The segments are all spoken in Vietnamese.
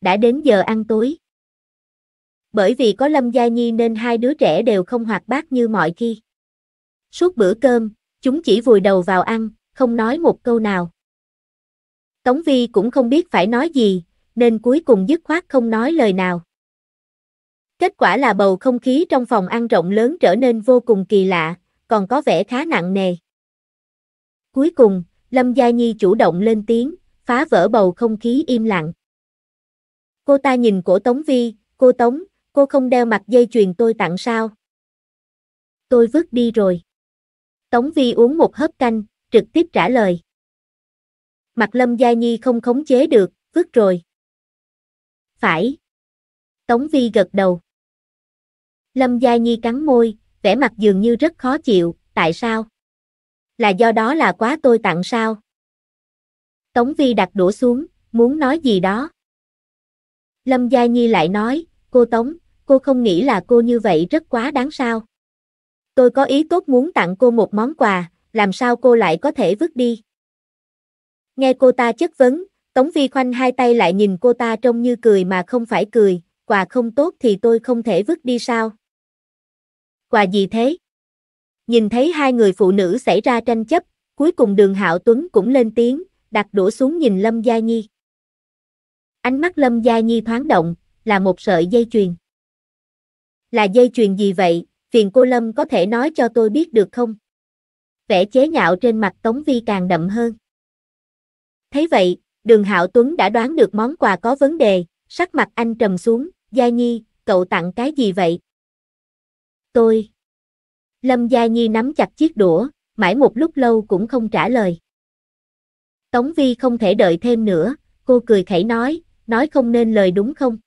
đã đến giờ ăn tối. Bởi vì có Lâm Gia Nhi nên hai đứa trẻ đều không hoạt bát như mọi khi. Suốt bữa cơm, chúng chỉ vùi đầu vào ăn, không nói một câu nào. Tống Vi cũng không biết phải nói gì, nên cuối cùng dứt khoát không nói lời nào. Kết quả là bầu không khí trong phòng ăn rộng lớn trở nên vô cùng kỳ lạ, còn có vẻ khá nặng nề. Cuối cùng, Lâm Gia Nhi chủ động lên tiếng, phá vỡ bầu không khí im lặng. Cô ta nhìn cổ Tống Vi, cô Tống, cô không đeo mặt dây chuyền tôi tặng sao? Tôi vứt đi rồi. Tống Vi uống một hớp canh, trực tiếp trả lời. Mặt Lâm Gia Nhi không khống chế được, vứt rồi. Phải. Tống Vi gật đầu. Lâm Gia Nhi cắn môi, vẻ mặt dường như rất khó chịu, tại sao? Là do đó là quá tôi tặng sao? Tống Vi đặt đũa xuống, muốn nói gì đó. Lâm Gia Nhi lại nói, cô Tống, cô không nghĩ là cô như vậy rất quá đáng sao. Tôi có ý tốt muốn tặng cô một món quà, làm sao cô lại có thể vứt đi. Nghe cô ta chất vấn, Tống Vi khoanh hai tay lại nhìn cô ta trông như cười mà không phải cười, quà không tốt thì tôi không thể vứt đi sao. Quà gì thế? Nhìn thấy hai người phụ nữ xảy ra tranh chấp, cuối cùng đường Hạo Tuấn cũng lên tiếng, đặt đũa xuống nhìn Lâm Gia Nhi. Ánh mắt Lâm Gia Nhi thoáng động, là một sợi dây chuyền. Là dây chuyền gì vậy, phiền cô Lâm có thể nói cho tôi biết được không? Vẻ chế nhạo trên mặt Tống Vi càng đậm hơn. Thấy vậy, đường Hạo Tuấn đã đoán được món quà có vấn đề, sắc mặt anh trầm xuống, Gia Nhi, cậu tặng cái gì vậy? Tôi. Lâm Gia Nhi nắm chặt chiếc đũa, mãi một lúc lâu cũng không trả lời. Tống Vi không thể đợi thêm nữa, cô cười khẩy nói, nói không nên lời đúng không?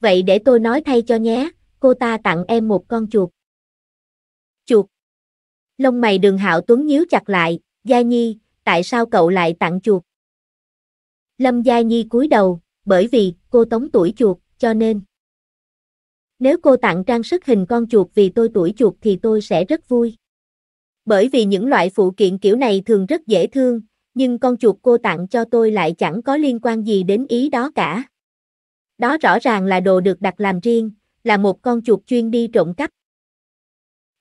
Vậy để tôi nói thay cho nhé, cô ta tặng em một con chuột. Chuột. Lông mày đường hạo tuấn nhíu chặt lại, Gia Nhi, tại sao cậu lại tặng chuột? Lâm Gia Nhi cúi đầu, bởi vì cô tống tuổi chuột, cho nên. Nếu cô tặng trang sức hình con chuột vì tôi tuổi chuột thì tôi sẽ rất vui. Bởi vì những loại phụ kiện kiểu này thường rất dễ thương, nhưng con chuột cô tặng cho tôi lại chẳng có liên quan gì đến ý đó cả. Đó rõ ràng là đồ được đặt làm riêng, là một con chuột chuyên đi trộm cắp.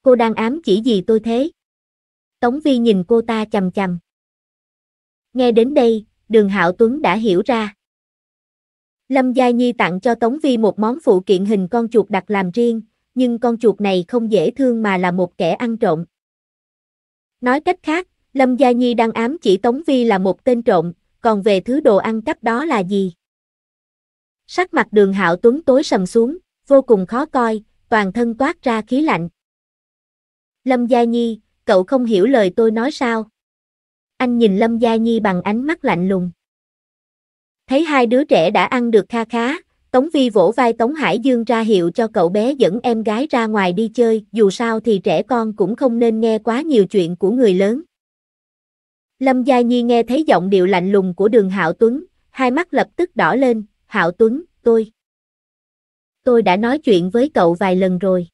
Cô đang ám chỉ gì tôi thế? Tống Vi nhìn cô ta chầm chầm. Nghe đến đây, đường Hạo Tuấn đã hiểu ra. Lâm Gia Nhi tặng cho Tống Vi một món phụ kiện hình con chuột đặt làm riêng, nhưng con chuột này không dễ thương mà là một kẻ ăn trộm. Nói cách khác, Lâm Gia Nhi đang ám chỉ Tống Vi là một tên trộm, còn về thứ đồ ăn cắp đó là gì? Sắc mặt đường hạo tuấn tối sầm xuống, vô cùng khó coi, toàn thân toát ra khí lạnh. Lâm Gia Nhi, cậu không hiểu lời tôi nói sao? Anh nhìn Lâm Gia Nhi bằng ánh mắt lạnh lùng. Thấy hai đứa trẻ đã ăn được kha khá, Tống Vi vỗ vai Tống Hải Dương ra hiệu cho cậu bé dẫn em gái ra ngoài đi chơi, dù sao thì trẻ con cũng không nên nghe quá nhiều chuyện của người lớn. Lâm Gia Nhi nghe thấy giọng điệu lạnh lùng của đường Hạo Tuấn, hai mắt lập tức đỏ lên, Hạo Tuấn, tôi. Tôi đã nói chuyện với cậu vài lần rồi.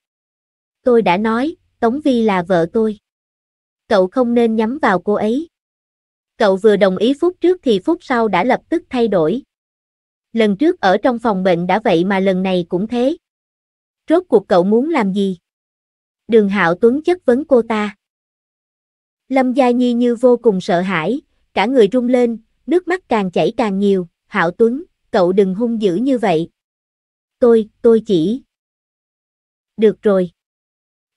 Tôi đã nói, Tống Vi là vợ tôi. Cậu không nên nhắm vào cô ấy. Cậu vừa đồng ý phút trước thì phút sau đã lập tức thay đổi. Lần trước ở trong phòng bệnh đã vậy mà lần này cũng thế. Rốt cuộc cậu muốn làm gì? Đường Hạo Tuấn chất vấn cô ta. Lâm Gia Nhi như vô cùng sợ hãi, cả người rung lên, nước mắt càng chảy càng nhiều, Hạo Tuấn, cậu đừng hung dữ như vậy. Tôi, tôi chỉ... Được rồi.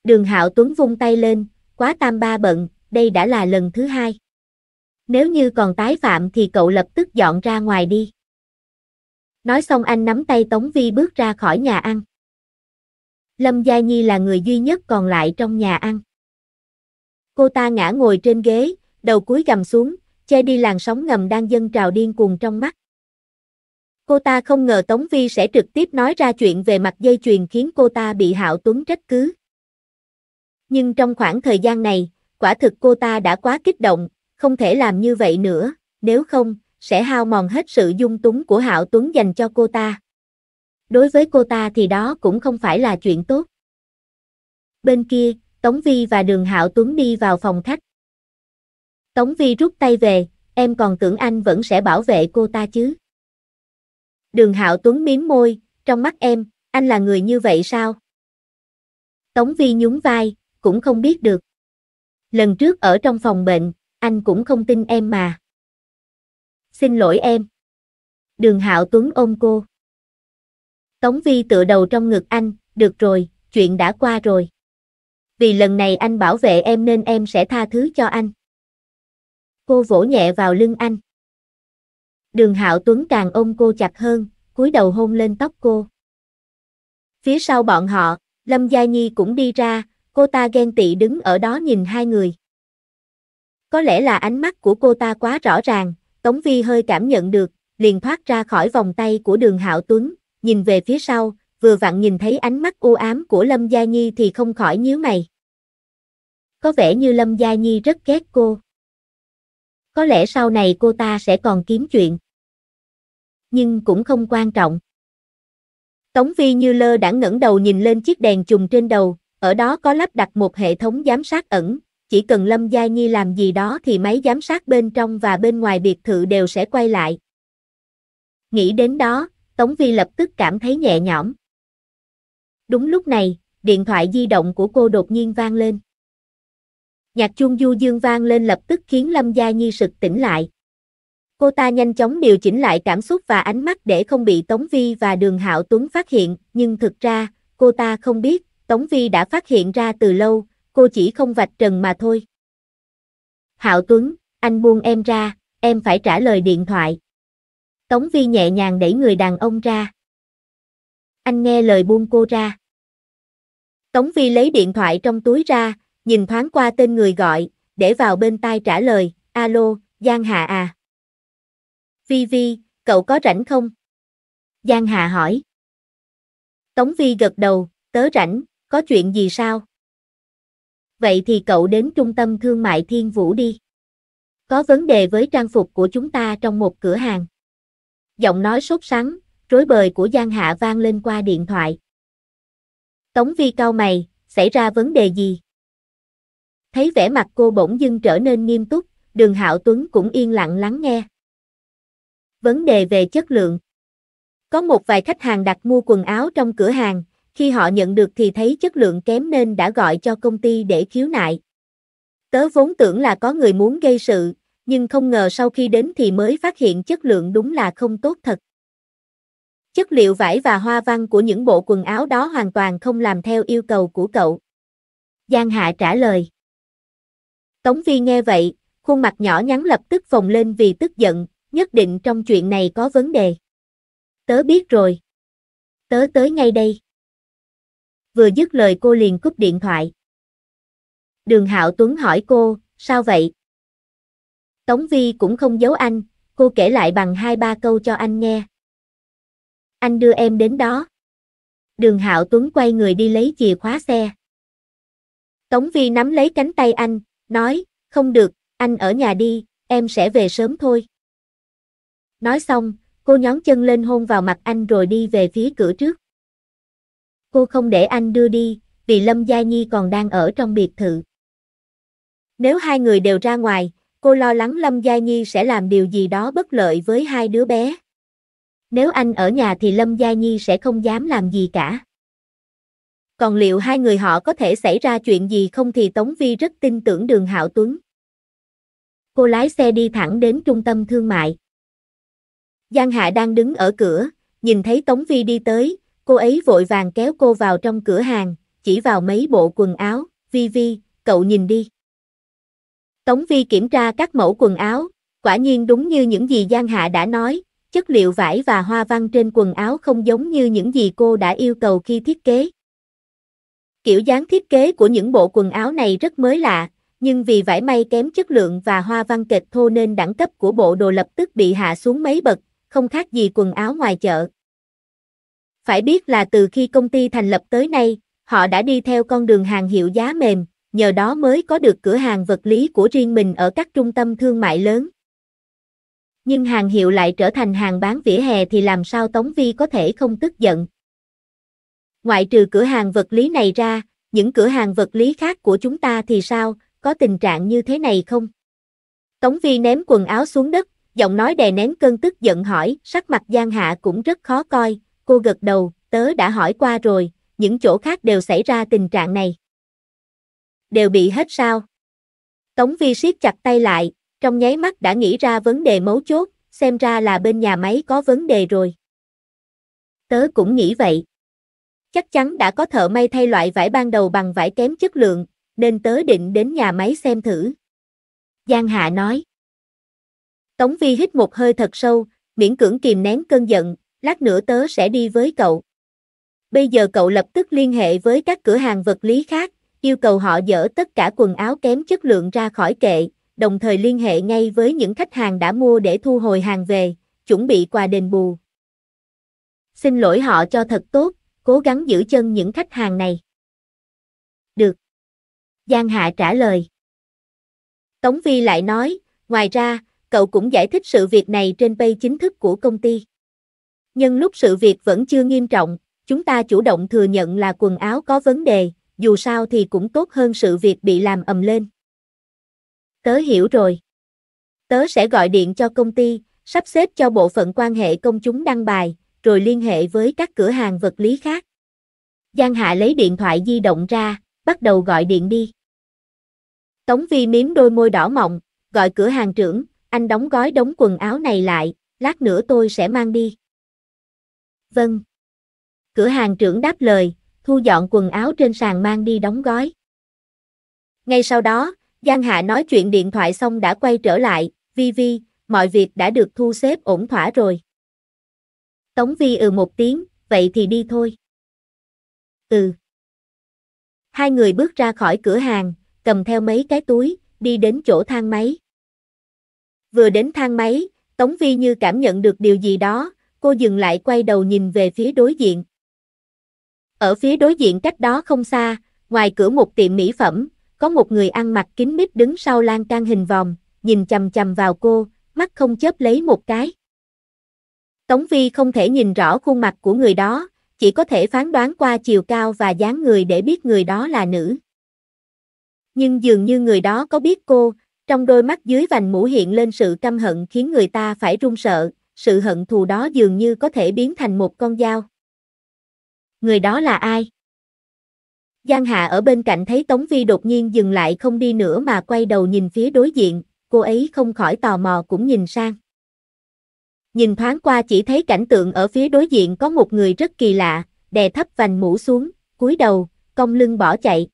Đường Hạo Tuấn vung tay lên, quá tam ba bận, đây đã là lần thứ hai. Nếu như còn tái phạm thì cậu lập tức dọn ra ngoài đi. Nói xong anh nắm tay Tống Vi bước ra khỏi nhà ăn. Lâm Gia Nhi là người duy nhất còn lại trong nhà ăn. Cô ta ngã ngồi trên ghế, đầu cúi gầm xuống, che đi làn sóng ngầm đang dâng trào điên cuồng trong mắt. Cô ta không ngờ Tống Vi sẽ trực tiếp nói ra chuyện về mặt dây chuyền khiến cô ta bị Hạo Tuấn trách cứ. Nhưng trong khoảng thời gian này, quả thực cô ta đã quá kích động, không thể làm như vậy nữa, nếu không, sẽ hao mòn hết sự dung túng của Hạo Tuấn dành cho cô ta. Đối với cô ta thì đó cũng không phải là chuyện tốt. Bên kia, Tống Vi và Đường Hạo Tuấn đi vào phòng khách. Tống Vi rút tay về, em còn tưởng anh vẫn sẽ bảo vệ cô ta chứ. Đường Hạo Tuấn miếm môi, trong mắt em, anh là người như vậy sao? Tống Vi nhún vai, cũng không biết được. Lần trước ở trong phòng bệnh, anh cũng không tin em mà. Xin lỗi em. Đường Hạo Tuấn ôm cô. Tống Vi tựa đầu trong ngực anh, được rồi, chuyện đã qua rồi vì lần này anh bảo vệ em nên em sẽ tha thứ cho anh. Cô vỗ nhẹ vào lưng anh. Đường Hạo Tuấn càng ôm cô chặt hơn, cúi đầu hôn lên tóc cô. Phía sau bọn họ, Lâm Gia Nhi cũng đi ra, cô ta ghen tị đứng ở đó nhìn hai người. Có lẽ là ánh mắt của cô ta quá rõ ràng, Tống Vi hơi cảm nhận được, liền thoát ra khỏi vòng tay của đường Hạo Tuấn, nhìn về phía sau, vừa vặn nhìn thấy ánh mắt u ám của Lâm Gia Nhi thì không khỏi nhíu mày. Có vẻ như Lâm Gia Nhi rất ghét cô. Có lẽ sau này cô ta sẽ còn kiếm chuyện. Nhưng cũng không quan trọng. Tống Vi Như Lơ đã ngẩng đầu nhìn lên chiếc đèn chùm trên đầu, ở đó có lắp đặt một hệ thống giám sát ẩn, chỉ cần Lâm Gia Nhi làm gì đó thì máy giám sát bên trong và bên ngoài biệt thự đều sẽ quay lại. Nghĩ đến đó, Tống Vi lập tức cảm thấy nhẹ nhõm. Đúng lúc này, điện thoại di động của cô đột nhiên vang lên. Nhạc chuông du dương vang lên lập tức khiến Lâm Gia Nhi sực tỉnh lại. Cô ta nhanh chóng điều chỉnh lại cảm xúc và ánh mắt để không bị Tống Vi và Đường Hạo Tuấn phát hiện, nhưng thực ra, cô ta không biết, Tống Vi đã phát hiện ra từ lâu, cô chỉ không vạch trần mà thôi. Hạo Tuấn, anh buông em ra, em phải trả lời điện thoại. Tống Vi nhẹ nhàng đẩy người đàn ông ra anh nghe lời buông cô ra. Tống Vi lấy điện thoại trong túi ra, nhìn thoáng qua tên người gọi, để vào bên tai trả lời, alo, Giang Hà à. Vi Vi, cậu có rảnh không? Giang Hà hỏi. Tống Vi gật đầu, tớ rảnh, có chuyện gì sao? Vậy thì cậu đến trung tâm thương mại Thiên Vũ đi. Có vấn đề với trang phục của chúng ta trong một cửa hàng. Giọng nói sốt sắng, rối bời của Giang Hạ vang lên qua điện thoại. Tống Vi cao mày, xảy ra vấn đề gì? Thấy vẻ mặt cô bỗng dưng trở nên nghiêm túc, đường Hạo Tuấn cũng yên lặng lắng nghe. Vấn đề về chất lượng. Có một vài khách hàng đặt mua quần áo trong cửa hàng, khi họ nhận được thì thấy chất lượng kém nên đã gọi cho công ty để khiếu nại. Tớ vốn tưởng là có người muốn gây sự, nhưng không ngờ sau khi đến thì mới phát hiện chất lượng đúng là không tốt thật. Chất liệu vải và hoa văn của những bộ quần áo đó hoàn toàn không làm theo yêu cầu của cậu. Giang Hạ trả lời. Tống Vi nghe vậy, khuôn mặt nhỏ nhắn lập tức phồng lên vì tức giận, nhất định trong chuyện này có vấn đề. Tớ biết rồi. Tớ tới ngay đây. Vừa dứt lời cô liền cúp điện thoại. Đường Hạo Tuấn hỏi cô, sao vậy? Tống Vi cũng không giấu anh, cô kể lại bằng hai ba câu cho anh nghe. Anh đưa em đến đó. Đường Hạo Tuấn quay người đi lấy chìa khóa xe. Tống Vi nắm lấy cánh tay anh, nói, không được, anh ở nhà đi, em sẽ về sớm thôi. Nói xong, cô nhón chân lên hôn vào mặt anh rồi đi về phía cửa trước. Cô không để anh đưa đi, vì Lâm Gia Nhi còn đang ở trong biệt thự. Nếu hai người đều ra ngoài, cô lo lắng Lâm Gia Nhi sẽ làm điều gì đó bất lợi với hai đứa bé. Nếu anh ở nhà thì Lâm Gia Nhi sẽ không dám làm gì cả. Còn liệu hai người họ có thể xảy ra chuyện gì không thì Tống Vi rất tin tưởng đường Hạo Tuấn. Cô lái xe đi thẳng đến trung tâm thương mại. Giang Hạ đang đứng ở cửa, nhìn thấy Tống Vi đi tới, cô ấy vội vàng kéo cô vào trong cửa hàng, chỉ vào mấy bộ quần áo, Vi Vi, cậu nhìn đi. Tống Vi kiểm tra các mẫu quần áo, quả nhiên đúng như những gì Giang Hạ đã nói, chất liệu vải và hoa văn trên quần áo không giống như những gì cô đã yêu cầu khi thiết kế. Kiểu dáng thiết kế của những bộ quần áo này rất mới lạ, nhưng vì vải may kém chất lượng và hoa văn kịch thô nên đẳng cấp của bộ đồ lập tức bị hạ xuống mấy bậc, không khác gì quần áo ngoài chợ. Phải biết là từ khi công ty thành lập tới nay, họ đã đi theo con đường hàng hiệu giá mềm, nhờ đó mới có được cửa hàng vật lý của riêng mình ở các trung tâm thương mại lớn nhưng hàng hiệu lại trở thành hàng bán vỉa hè thì làm sao Tống Vi có thể không tức giận. Ngoại trừ cửa hàng vật lý này ra, những cửa hàng vật lý khác của chúng ta thì sao, có tình trạng như thế này không? Tống Vi ném quần áo xuống đất, giọng nói đè nén cơn tức giận hỏi, sắc mặt Giang Hạ cũng rất khó coi, cô gật đầu, tớ đã hỏi qua rồi, những chỗ khác đều xảy ra tình trạng này. Đều bị hết sao? Tống Vi siết chặt tay lại, trong nháy mắt đã nghĩ ra vấn đề mấu chốt, xem ra là bên nhà máy có vấn đề rồi. Tớ cũng nghĩ vậy. Chắc chắn đã có thợ may thay loại vải ban đầu bằng vải kém chất lượng, nên tớ định đến nhà máy xem thử. Giang Hạ nói. Tống Vi hít một hơi thật sâu, miễn cưỡng kìm nén cơn giận, lát nữa tớ sẽ đi với cậu. Bây giờ cậu lập tức liên hệ với các cửa hàng vật lý khác, yêu cầu họ dỡ tất cả quần áo kém chất lượng ra khỏi kệ, đồng thời liên hệ ngay với những khách hàng đã mua để thu hồi hàng về, chuẩn bị quà đền bù. Xin lỗi họ cho thật tốt, cố gắng giữ chân những khách hàng này. Được. Giang Hạ trả lời. Tống Vi lại nói, ngoài ra, cậu cũng giải thích sự việc này trên page chính thức của công ty. Nhân lúc sự việc vẫn chưa nghiêm trọng, chúng ta chủ động thừa nhận là quần áo có vấn đề, dù sao thì cũng tốt hơn sự việc bị làm ầm lên tớ hiểu rồi. Tớ sẽ gọi điện cho công ty, sắp xếp cho bộ phận quan hệ công chúng đăng bài, rồi liên hệ với các cửa hàng vật lý khác. Giang Hạ lấy điện thoại di động ra, bắt đầu gọi điện đi. Tống Vi miếm đôi môi đỏ mọng, gọi cửa hàng trưởng, anh đóng gói đống quần áo này lại, lát nữa tôi sẽ mang đi. Vâng. Cửa hàng trưởng đáp lời, thu dọn quần áo trên sàn mang đi đóng gói. Ngay sau đó, Giang Hạ nói chuyện điện thoại xong đã quay trở lại, Vi Vi, mọi việc đã được thu xếp ổn thỏa rồi. Tống Vi ừ một tiếng, vậy thì đi thôi. Ừ. Hai người bước ra khỏi cửa hàng, cầm theo mấy cái túi, đi đến chỗ thang máy. Vừa đến thang máy, Tống Vi như cảm nhận được điều gì đó, cô dừng lại quay đầu nhìn về phía đối diện. Ở phía đối diện cách đó không xa, ngoài cửa một tiệm mỹ phẩm, có một người ăn mặc kín mít đứng sau lan can hình vòng, nhìn chầm chầm vào cô, mắt không chớp lấy một cái. Tống Vi không thể nhìn rõ khuôn mặt của người đó, chỉ có thể phán đoán qua chiều cao và dáng người để biết người đó là nữ. Nhưng dường như người đó có biết cô, trong đôi mắt dưới vành mũ hiện lên sự căm hận khiến người ta phải run sợ, sự hận thù đó dường như có thể biến thành một con dao. Người đó là ai? Giang Hạ ở bên cạnh thấy Tống Vi đột nhiên dừng lại không đi nữa mà quay đầu nhìn phía đối diện, cô ấy không khỏi tò mò cũng nhìn sang. Nhìn thoáng qua chỉ thấy cảnh tượng ở phía đối diện có một người rất kỳ lạ, đè thấp vành mũ xuống, cúi đầu, cong lưng bỏ chạy.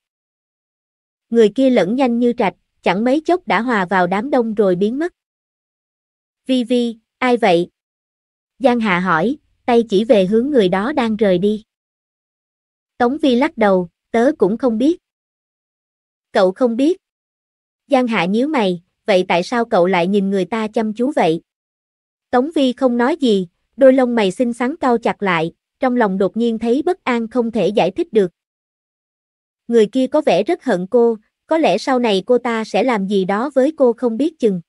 Người kia lẫn nhanh như trạch, chẳng mấy chốc đã hòa vào đám đông rồi biến mất. Vi Vi, ai vậy? Giang Hạ hỏi, tay chỉ về hướng người đó đang rời đi. Tống Vi lắc đầu, tớ cũng không biết. Cậu không biết. Giang Hạ nhíu mày, vậy tại sao cậu lại nhìn người ta chăm chú vậy? Tống Vi không nói gì, đôi lông mày xinh xắn cao chặt lại, trong lòng đột nhiên thấy bất an không thể giải thích được. Người kia có vẻ rất hận cô, có lẽ sau này cô ta sẽ làm gì đó với cô không biết chừng.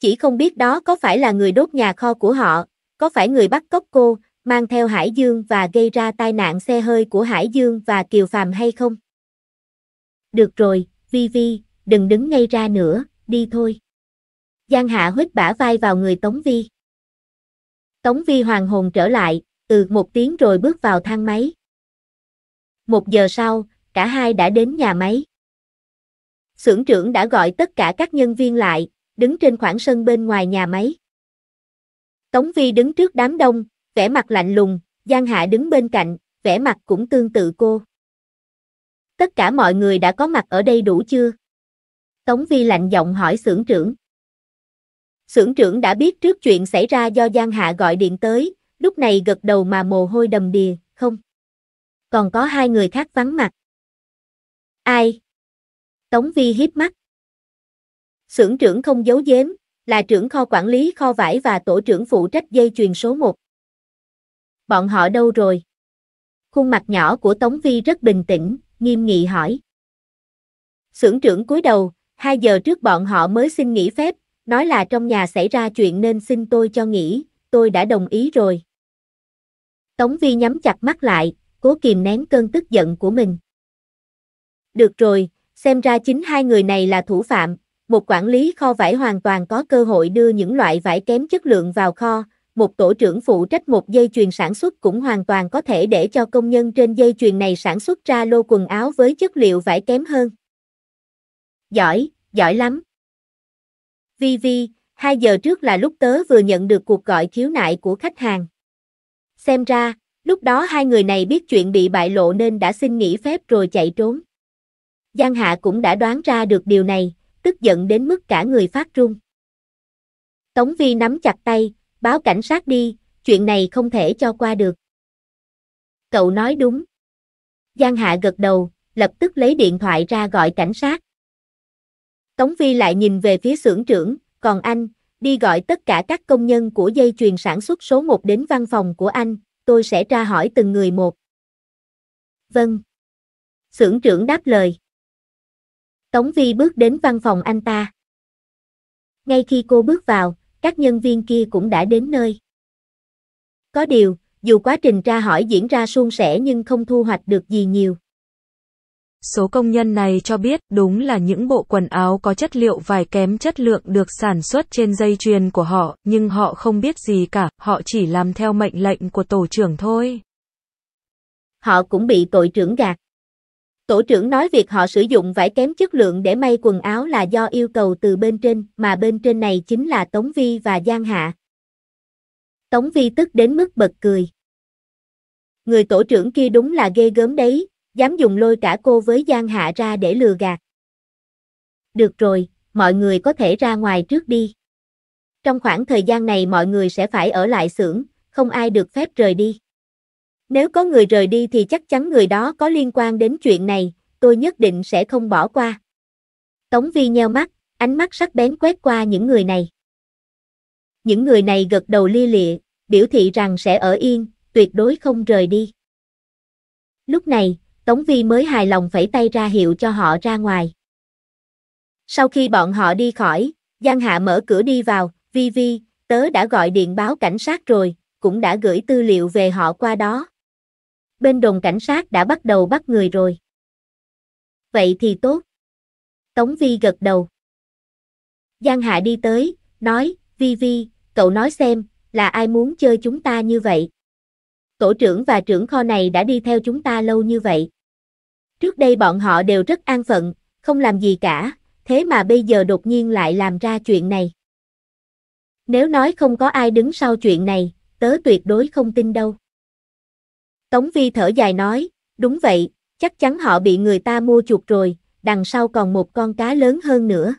Chỉ không biết đó có phải là người đốt nhà kho của họ, có phải người bắt cóc cô, mang theo Hải Dương và gây ra tai nạn xe hơi của Hải Dương và Kiều Phàm hay không? Được rồi, Vi Vi, đừng đứng ngay ra nữa, đi thôi. Giang Hạ hít bả vai vào người Tống Vi. Tống Vi hoàng hồn trở lại, ừ một tiếng rồi bước vào thang máy. Một giờ sau, cả hai đã đến nhà máy. Sưởng trưởng đã gọi tất cả các nhân viên lại, đứng trên khoảng sân bên ngoài nhà máy. Tống Vi đứng trước đám đông, vẻ mặt lạnh lùng, Giang Hạ đứng bên cạnh, vẻ mặt cũng tương tự cô. Tất cả mọi người đã có mặt ở đây đủ chưa? Tống Vi lạnh giọng hỏi xưởng trưởng. Xưởng trưởng đã biết trước chuyện xảy ra do Giang Hạ gọi điện tới, lúc này gật đầu mà mồ hôi đầm đìa, không? Còn có hai người khác vắng mặt. Ai? Tống Vi hiếp mắt. Xưởng trưởng không giấu giếm, là trưởng kho quản lý kho vải và tổ trưởng phụ trách dây chuyền số 1 bọn họ đâu rồi? Khuôn mặt nhỏ của Tống Vi rất bình tĩnh, nghiêm nghị hỏi. Sưởng trưởng cúi đầu, 2 giờ trước bọn họ mới xin nghỉ phép, nói là trong nhà xảy ra chuyện nên xin tôi cho nghỉ, tôi đã đồng ý rồi. Tống Vi nhắm chặt mắt lại, cố kìm nén cơn tức giận của mình. Được rồi, xem ra chính hai người này là thủ phạm, một quản lý kho vải hoàn toàn có cơ hội đưa những loại vải kém chất lượng vào kho, một tổ trưởng phụ trách một dây chuyền sản xuất cũng hoàn toàn có thể để cho công nhân trên dây chuyền này sản xuất ra lô quần áo với chất liệu vải kém hơn. Giỏi, giỏi lắm. Vi Vi, 2 giờ trước là lúc tớ vừa nhận được cuộc gọi khiếu nại của khách hàng. Xem ra, lúc đó hai người này biết chuyện bị bại lộ nên đã xin nghỉ phép rồi chạy trốn. Giang Hạ cũng đã đoán ra được điều này, tức giận đến mức cả người phát run. Tống Vi nắm chặt tay, báo cảnh sát đi, chuyện này không thể cho qua được. Cậu nói đúng. Giang Hạ gật đầu, lập tức lấy điện thoại ra gọi cảnh sát. Tống Vi lại nhìn về phía xưởng trưởng, còn anh, đi gọi tất cả các công nhân của dây chuyền sản xuất số 1 đến văn phòng của anh, tôi sẽ tra hỏi từng người một. Vâng. Xưởng trưởng đáp lời. Tống Vi bước đến văn phòng anh ta. Ngay khi cô bước vào, các nhân viên kia cũng đã đến nơi. Có điều, dù quá trình tra hỏi diễn ra suôn sẻ nhưng không thu hoạch được gì nhiều. Số công nhân này cho biết đúng là những bộ quần áo có chất liệu vải kém chất lượng được sản xuất trên dây chuyền của họ, nhưng họ không biết gì cả, họ chỉ làm theo mệnh lệnh của tổ trưởng thôi. Họ cũng bị tội trưởng gạt. Tổ trưởng nói việc họ sử dụng vải kém chất lượng để may quần áo là do yêu cầu từ bên trên, mà bên trên này chính là Tống Vi và Giang Hạ. Tống Vi tức đến mức bật cười. Người tổ trưởng kia đúng là ghê gớm đấy, dám dùng lôi cả cô với Giang Hạ ra để lừa gạt. Được rồi, mọi người có thể ra ngoài trước đi. Trong khoảng thời gian này mọi người sẽ phải ở lại xưởng, không ai được phép rời đi. Nếu có người rời đi thì chắc chắn người đó có liên quan đến chuyện này, tôi nhất định sẽ không bỏ qua. Tống Vi nheo mắt, ánh mắt sắc bén quét qua những người này. Những người này gật đầu lia lịa, biểu thị rằng sẽ ở yên, tuyệt đối không rời đi. Lúc này, Tống Vi mới hài lòng phẩy tay ra hiệu cho họ ra ngoài. Sau khi bọn họ đi khỏi, Giang Hạ mở cửa đi vào, Vi Vi, tớ đã gọi điện báo cảnh sát rồi, cũng đã gửi tư liệu về họ qua đó bên đồn cảnh sát đã bắt đầu bắt người rồi. Vậy thì tốt. Tống Vi gật đầu. Giang Hạ đi tới, nói, Vi Vi, cậu nói xem, là ai muốn chơi chúng ta như vậy? Tổ trưởng và trưởng kho này đã đi theo chúng ta lâu như vậy. Trước đây bọn họ đều rất an phận, không làm gì cả, thế mà bây giờ đột nhiên lại làm ra chuyện này. Nếu nói không có ai đứng sau chuyện này, tớ tuyệt đối không tin đâu. Tống Vi thở dài nói, đúng vậy, chắc chắn họ bị người ta mua chuột rồi, đằng sau còn một con cá lớn hơn nữa.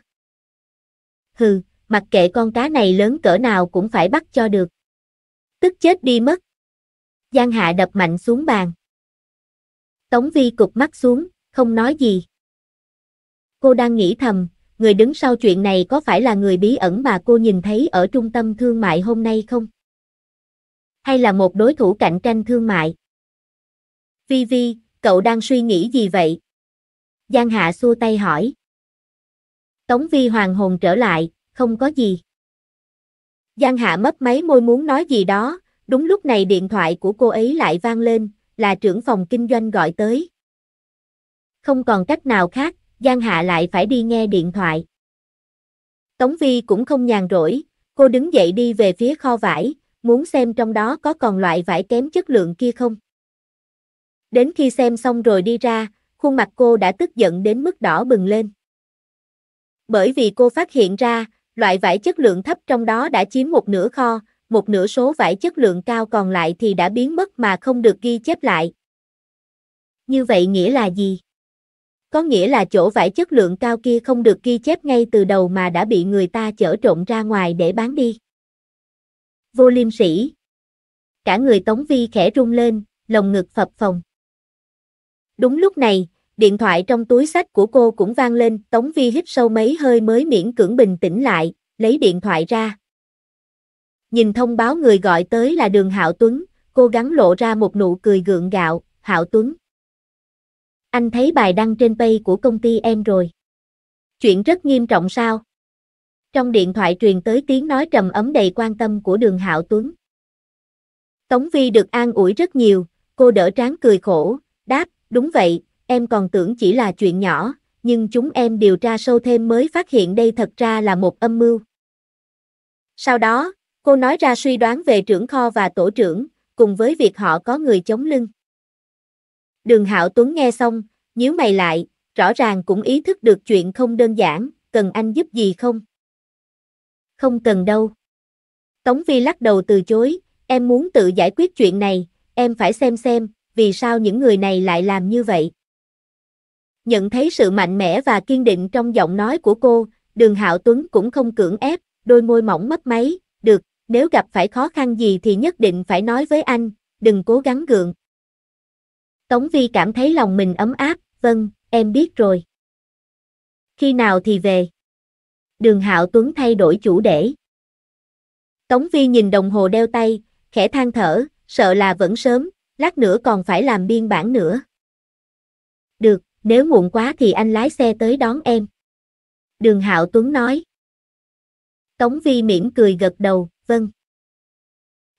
Hừ, mặc kệ con cá này lớn cỡ nào cũng phải bắt cho được. Tức chết đi mất. Giang Hạ đập mạnh xuống bàn. Tống Vi cụp mắt xuống, không nói gì. Cô đang nghĩ thầm, người đứng sau chuyện này có phải là người bí ẩn mà cô nhìn thấy ở trung tâm thương mại hôm nay không? Hay là một đối thủ cạnh tranh thương mại? Vi Vi, cậu đang suy nghĩ gì vậy? Giang Hạ xua tay hỏi. Tống Vi hoàng hồn trở lại, không có gì. Giang Hạ mấp máy môi muốn nói gì đó, đúng lúc này điện thoại của cô ấy lại vang lên, là trưởng phòng kinh doanh gọi tới. Không còn cách nào khác, Giang Hạ lại phải đi nghe điện thoại. Tống Vi cũng không nhàn rỗi, cô đứng dậy đi về phía kho vải, muốn xem trong đó có còn loại vải kém chất lượng kia không. Đến khi xem xong rồi đi ra, khuôn mặt cô đã tức giận đến mức đỏ bừng lên. Bởi vì cô phát hiện ra, loại vải chất lượng thấp trong đó đã chiếm một nửa kho, một nửa số vải chất lượng cao còn lại thì đã biến mất mà không được ghi chép lại. Như vậy nghĩa là gì? Có nghĩa là chỗ vải chất lượng cao kia không được ghi chép ngay từ đầu mà đã bị người ta chở trộn ra ngoài để bán đi. Vô liêm sĩ. Cả người Tống Vi khẽ rung lên, lồng ngực phập phồng. Đúng lúc này, điện thoại trong túi sách của cô cũng vang lên, Tống Vi hít sâu mấy hơi mới miễn cưỡng bình tĩnh lại, lấy điện thoại ra. Nhìn thông báo người gọi tới là đường Hạo Tuấn, cô gắng lộ ra một nụ cười gượng gạo, Hạo Tuấn. Anh thấy bài đăng trên page của công ty em rồi. Chuyện rất nghiêm trọng sao? Trong điện thoại truyền tới tiếng nói trầm ấm đầy quan tâm của đường Hạo Tuấn. Tống Vi được an ủi rất nhiều, cô đỡ trán cười khổ, đáp, Đúng vậy, em còn tưởng chỉ là chuyện nhỏ, nhưng chúng em điều tra sâu thêm mới phát hiện đây thật ra là một âm mưu. Sau đó, cô nói ra suy đoán về trưởng kho và tổ trưởng, cùng với việc họ có người chống lưng. Đường Hạo Tuấn nghe xong, nhíu mày lại, rõ ràng cũng ý thức được chuyện không đơn giản, cần anh giúp gì không? Không cần đâu. Tống Vi lắc đầu từ chối, em muốn tự giải quyết chuyện này, em phải xem xem, vì sao những người này lại làm như vậy? Nhận thấy sự mạnh mẽ và kiên định trong giọng nói của cô, đường Hạo Tuấn cũng không cưỡng ép, đôi môi mỏng mất máy, được, nếu gặp phải khó khăn gì thì nhất định phải nói với anh, đừng cố gắng gượng. Tống Vi cảm thấy lòng mình ấm áp, vâng, em biết rồi. Khi nào thì về? Đường Hạo Tuấn thay đổi chủ đề. Tống Vi nhìn đồng hồ đeo tay, khẽ than thở, sợ là vẫn sớm, lát nữa còn phải làm biên bản nữa. Được, nếu muộn quá thì anh lái xe tới đón em. Đường Hạo Tuấn nói. Tống Vi mỉm cười gật đầu, vâng.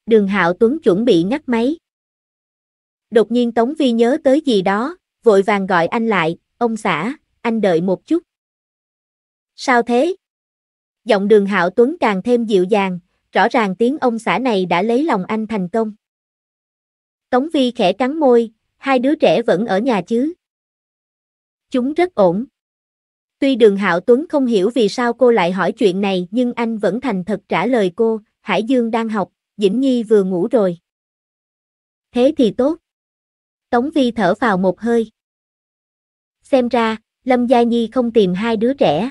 Đường Hạo Tuấn chuẩn bị ngắt máy. Đột nhiên Tống Vi nhớ tới gì đó, vội vàng gọi anh lại, ông xã, anh đợi một chút. Sao thế? Giọng đường Hạo Tuấn càng thêm dịu dàng, rõ ràng tiếng ông xã này đã lấy lòng anh thành công. Tống Vi khẽ cắn môi, hai đứa trẻ vẫn ở nhà chứ. Chúng rất ổn. Tuy đường Hạo Tuấn không hiểu vì sao cô lại hỏi chuyện này nhưng anh vẫn thành thật trả lời cô, Hải Dương đang học, Dĩnh Nhi vừa ngủ rồi. Thế thì tốt. Tống Vi thở vào một hơi. Xem ra, Lâm Gia Nhi không tìm hai đứa trẻ.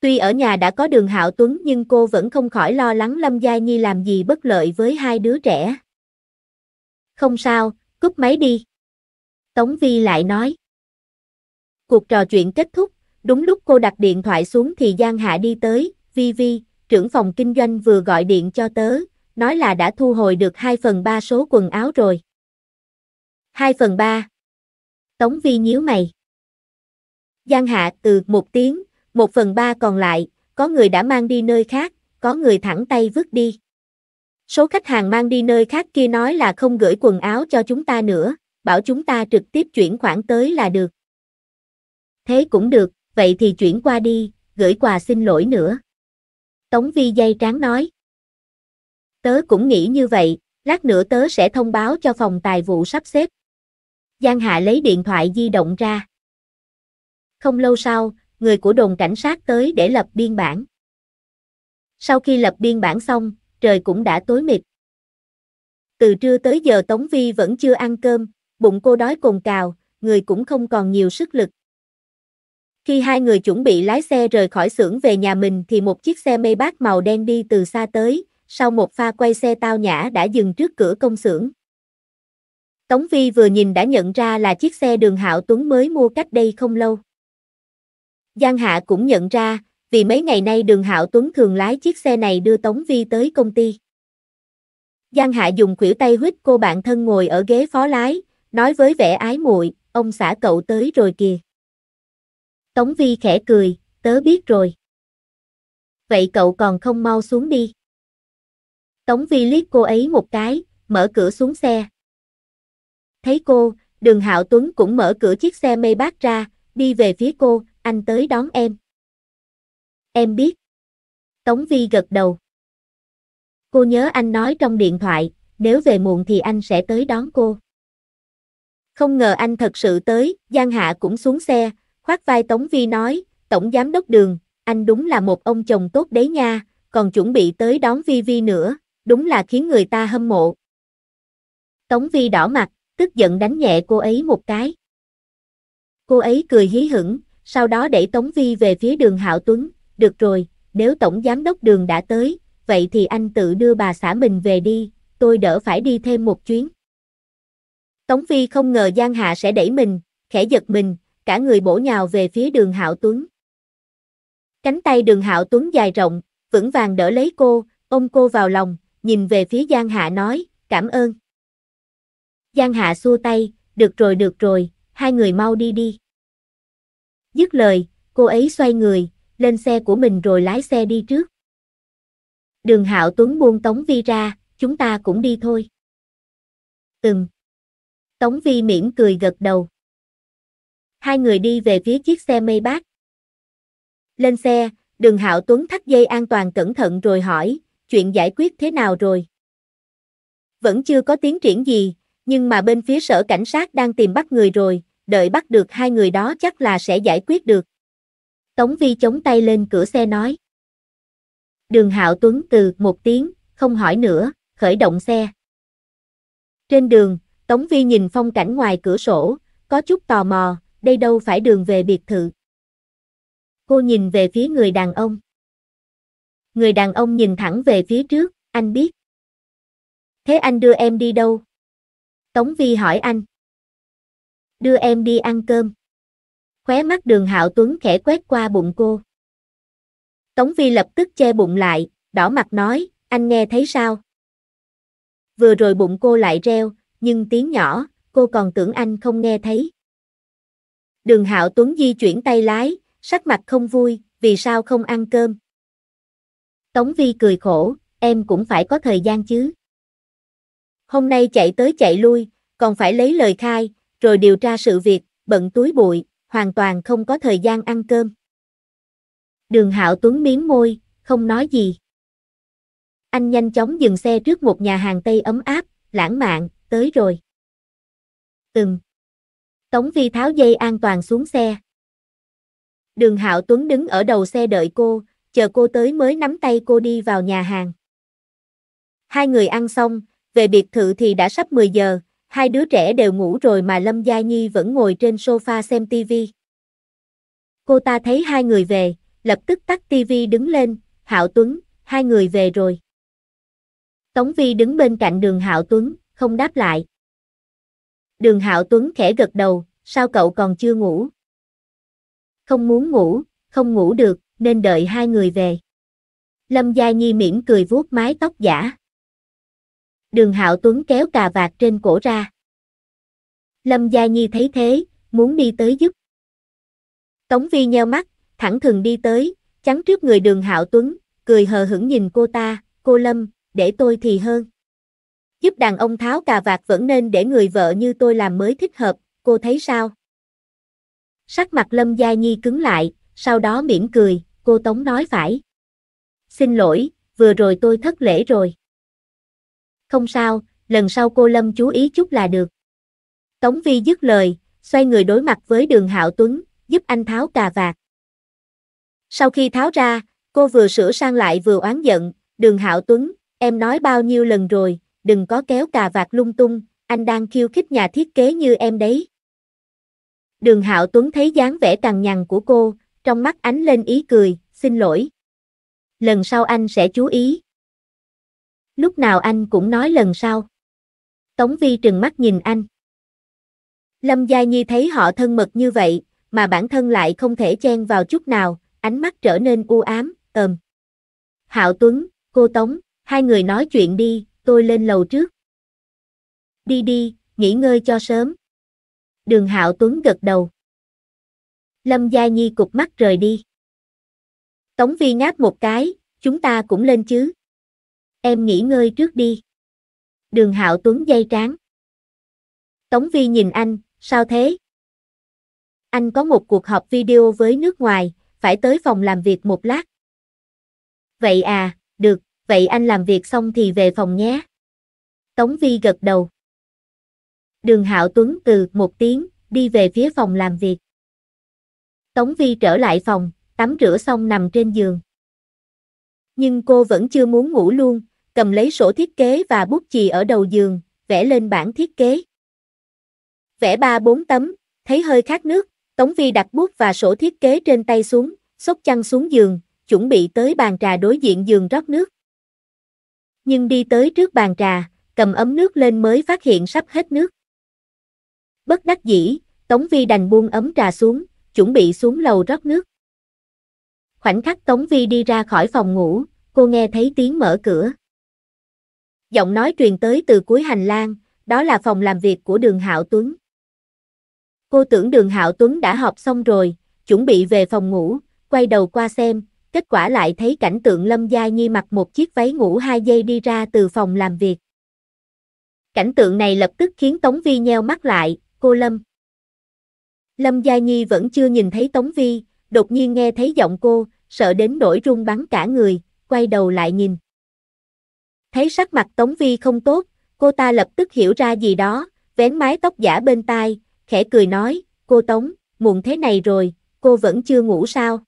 Tuy ở nhà đã có đường Hạo Tuấn nhưng cô vẫn không khỏi lo lắng Lâm Gia Nhi làm gì bất lợi với hai đứa trẻ không sao, cúp máy đi. Tống Vi lại nói. Cuộc trò chuyện kết thúc, đúng lúc cô đặt điện thoại xuống thì Giang Hạ đi tới, Vi Vi, trưởng phòng kinh doanh vừa gọi điện cho tớ, nói là đã thu hồi được 2 phần 3 số quần áo rồi. 2 phần 3 Tống Vi nhíu mày. Giang Hạ từ một tiếng, một phần ba còn lại, có người đã mang đi nơi khác, có người thẳng tay vứt đi. Số khách hàng mang đi nơi khác kia nói là không gửi quần áo cho chúng ta nữa, bảo chúng ta trực tiếp chuyển khoản tới là được. Thế cũng được, vậy thì chuyển qua đi, gửi quà xin lỗi nữa. Tống Vi dây tráng nói. Tớ cũng nghĩ như vậy, lát nữa tớ sẽ thông báo cho phòng tài vụ sắp xếp. Giang Hạ lấy điện thoại di động ra. Không lâu sau, người của đồn cảnh sát tới để lập biên bản. Sau khi lập biên bản xong, trời cũng đã tối mịt. Từ trưa tới giờ Tống Vi vẫn chưa ăn cơm, bụng cô đói cồn cào, người cũng không còn nhiều sức lực. Khi hai người chuẩn bị lái xe rời khỏi xưởng về nhà mình thì một chiếc xe mây bát màu đen đi từ xa tới, sau một pha quay xe tao nhã đã dừng trước cửa công xưởng. Tống Vi vừa nhìn đã nhận ra là chiếc xe đường Hạo Tuấn mới mua cách đây không lâu. Giang Hạ cũng nhận ra, vì mấy ngày nay đường Hạo Tuấn thường lái chiếc xe này đưa Tống Vi tới công ty. Giang Hạ dùng khuỷu tay huýt cô bạn thân ngồi ở ghế phó lái, nói với vẻ ái muội, ông xã cậu tới rồi kìa. Tống Vi khẽ cười, tớ biết rồi. Vậy cậu còn không mau xuống đi. Tống Vi liếc cô ấy một cái, mở cửa xuống xe. Thấy cô, đường Hạo Tuấn cũng mở cửa chiếc xe mây bát ra, đi về phía cô, anh tới đón em. Em biết. Tống Vi gật đầu. Cô nhớ anh nói trong điện thoại, nếu về muộn thì anh sẽ tới đón cô. Không ngờ anh thật sự tới, Giang Hạ cũng xuống xe, khoác vai Tống Vi nói, Tổng Giám đốc Đường, anh đúng là một ông chồng tốt đấy nha, còn chuẩn bị tới đón Vi Vi nữa, đúng là khiến người ta hâm mộ. Tống Vi đỏ mặt, tức giận đánh nhẹ cô ấy một cái. Cô ấy cười hí hửng, sau đó đẩy Tống Vi về phía đường Hạo Tuấn, được rồi, nếu tổng giám đốc đường đã tới, vậy thì anh tự đưa bà xã mình về đi, tôi đỡ phải đi thêm một chuyến. Tống Phi không ngờ Giang Hạ sẽ đẩy mình, khẽ giật mình, cả người bổ nhào về phía đường Hạo Tuấn. Cánh tay đường Hạo Tuấn dài rộng, vững vàng đỡ lấy cô, ôm cô vào lòng, nhìn về phía Giang Hạ nói, cảm ơn. Giang Hạ xua tay, được rồi được rồi, hai người mau đi đi. Dứt lời, cô ấy xoay người, lên xe của mình rồi lái xe đi trước. Đường Hạo Tuấn buông Tống Vi ra, chúng ta cũng đi thôi. Ừm. Tống Vi mỉm cười gật đầu. Hai người đi về phía chiếc xe mây bát. Lên xe, đường Hạo Tuấn thắt dây an toàn cẩn thận rồi hỏi, chuyện giải quyết thế nào rồi? Vẫn chưa có tiến triển gì, nhưng mà bên phía sở cảnh sát đang tìm bắt người rồi, đợi bắt được hai người đó chắc là sẽ giải quyết được. Tống Vi chống tay lên cửa xe nói. Đường Hạo Tuấn từ một tiếng, không hỏi nữa, khởi động xe. Trên đường, Tống Vi nhìn phong cảnh ngoài cửa sổ, có chút tò mò, đây đâu phải đường về biệt thự. Cô nhìn về phía người đàn ông. Người đàn ông nhìn thẳng về phía trước, anh biết. Thế anh đưa em đi đâu? Tống Vi hỏi anh. Đưa em đi ăn cơm. Khóe mắt đường hạo tuấn khẽ quét qua bụng cô. Tống Vi lập tức che bụng lại, đỏ mặt nói, anh nghe thấy sao? Vừa rồi bụng cô lại reo, nhưng tiếng nhỏ, cô còn tưởng anh không nghe thấy. Đường hạo tuấn di chuyển tay lái, sắc mặt không vui, vì sao không ăn cơm? Tống Vi cười khổ, em cũng phải có thời gian chứ. Hôm nay chạy tới chạy lui, còn phải lấy lời khai, rồi điều tra sự việc, bận túi bụi, hoàn toàn không có thời gian ăn cơm. Đường Hạo Tuấn miếm môi, không nói gì. Anh nhanh chóng dừng xe trước một nhà hàng Tây ấm áp, lãng mạn, tới rồi. Từng. Tống Vi tháo dây an toàn xuống xe. Đường Hạo Tuấn đứng ở đầu xe đợi cô, chờ cô tới mới nắm tay cô đi vào nhà hàng. Hai người ăn xong, về biệt thự thì đã sắp 10 giờ, hai đứa trẻ đều ngủ rồi mà Lâm Gia Nhi vẫn ngồi trên sofa xem tivi. Cô ta thấy hai người về, lập tức tắt tivi đứng lên, Hạo Tuấn, hai người về rồi. Tống Vi đứng bên cạnh đường Hạo Tuấn, không đáp lại. Đường Hạo Tuấn khẽ gật đầu, sao cậu còn chưa ngủ? Không muốn ngủ, không ngủ được, nên đợi hai người về. Lâm Gia Nhi mỉm cười vuốt mái tóc giả đường hạo tuấn kéo cà vạt trên cổ ra. Lâm Gia Nhi thấy thế, muốn đi tới giúp. Tống Vi nheo mắt, thẳng thừng đi tới, chắn trước người đường hạo tuấn, cười hờ hững nhìn cô ta, cô Lâm, để tôi thì hơn. Giúp đàn ông tháo cà vạt vẫn nên để người vợ như tôi làm mới thích hợp, cô thấy sao? Sắc mặt Lâm Gia Nhi cứng lại, sau đó mỉm cười, cô Tống nói phải. Xin lỗi, vừa rồi tôi thất lễ rồi không sao, lần sau cô Lâm chú ý chút là được. Tống Vi dứt lời, xoay người đối mặt với đường Hạo Tuấn, giúp anh tháo cà vạt. Sau khi tháo ra, cô vừa sửa sang lại vừa oán giận, đường Hạo Tuấn, em nói bao nhiêu lần rồi, đừng có kéo cà vạt lung tung, anh đang khiêu khích nhà thiết kế như em đấy. Đường Hạo Tuấn thấy dáng vẻ cằn nhằn của cô, trong mắt ánh lên ý cười, xin lỗi. Lần sau anh sẽ chú ý lúc nào anh cũng nói lần sau. Tống Vi trừng mắt nhìn anh. Lâm Gia Nhi thấy họ thân mật như vậy, mà bản thân lại không thể chen vào chút nào, ánh mắt trở nên u ám, ờm. Hạo Tuấn, cô Tống, hai người nói chuyện đi, tôi lên lầu trước. Đi đi, nghỉ ngơi cho sớm. Đường Hạo Tuấn gật đầu. Lâm Gia Nhi cục mắt rời đi. Tống Vi ngáp một cái, chúng ta cũng lên chứ em nghỉ ngơi trước đi. Đường Hạo Tuấn dây trán. Tống Vi nhìn anh, sao thế? Anh có một cuộc họp video với nước ngoài, phải tới phòng làm việc một lát. Vậy à, được, vậy anh làm việc xong thì về phòng nhé. Tống Vi gật đầu. Đường Hạo Tuấn từ một tiếng, đi về phía phòng làm việc. Tống Vi trở lại phòng, tắm rửa xong nằm trên giường. Nhưng cô vẫn chưa muốn ngủ luôn, cầm lấy sổ thiết kế và bút chì ở đầu giường, vẽ lên bản thiết kế. Vẽ ba bốn tấm, thấy hơi khát nước, Tống Vi đặt bút và sổ thiết kế trên tay xuống, xốc chăn xuống giường, chuẩn bị tới bàn trà đối diện giường rót nước. Nhưng đi tới trước bàn trà, cầm ấm nước lên mới phát hiện sắp hết nước. Bất đắc dĩ, Tống Vi đành buông ấm trà xuống, chuẩn bị xuống lầu rót nước. Khoảnh khắc Tống Vi đi ra khỏi phòng ngủ, cô nghe thấy tiếng mở cửa giọng nói truyền tới từ cuối hành lang, đó là phòng làm việc của đường Hạo Tuấn. Cô tưởng đường Hạo Tuấn đã họp xong rồi, chuẩn bị về phòng ngủ, quay đầu qua xem, kết quả lại thấy cảnh tượng Lâm Gia Nhi mặc một chiếc váy ngủ hai giây đi ra từ phòng làm việc. Cảnh tượng này lập tức khiến Tống Vi nheo mắt lại, cô Lâm. Lâm Gia Nhi vẫn chưa nhìn thấy Tống Vi, đột nhiên nghe thấy giọng cô, sợ đến nỗi run bắn cả người, quay đầu lại nhìn. Thấy sắc mặt Tống Vi không tốt, cô ta lập tức hiểu ra gì đó, vén mái tóc giả bên tai, khẽ cười nói, cô Tống, muộn thế này rồi, cô vẫn chưa ngủ sao?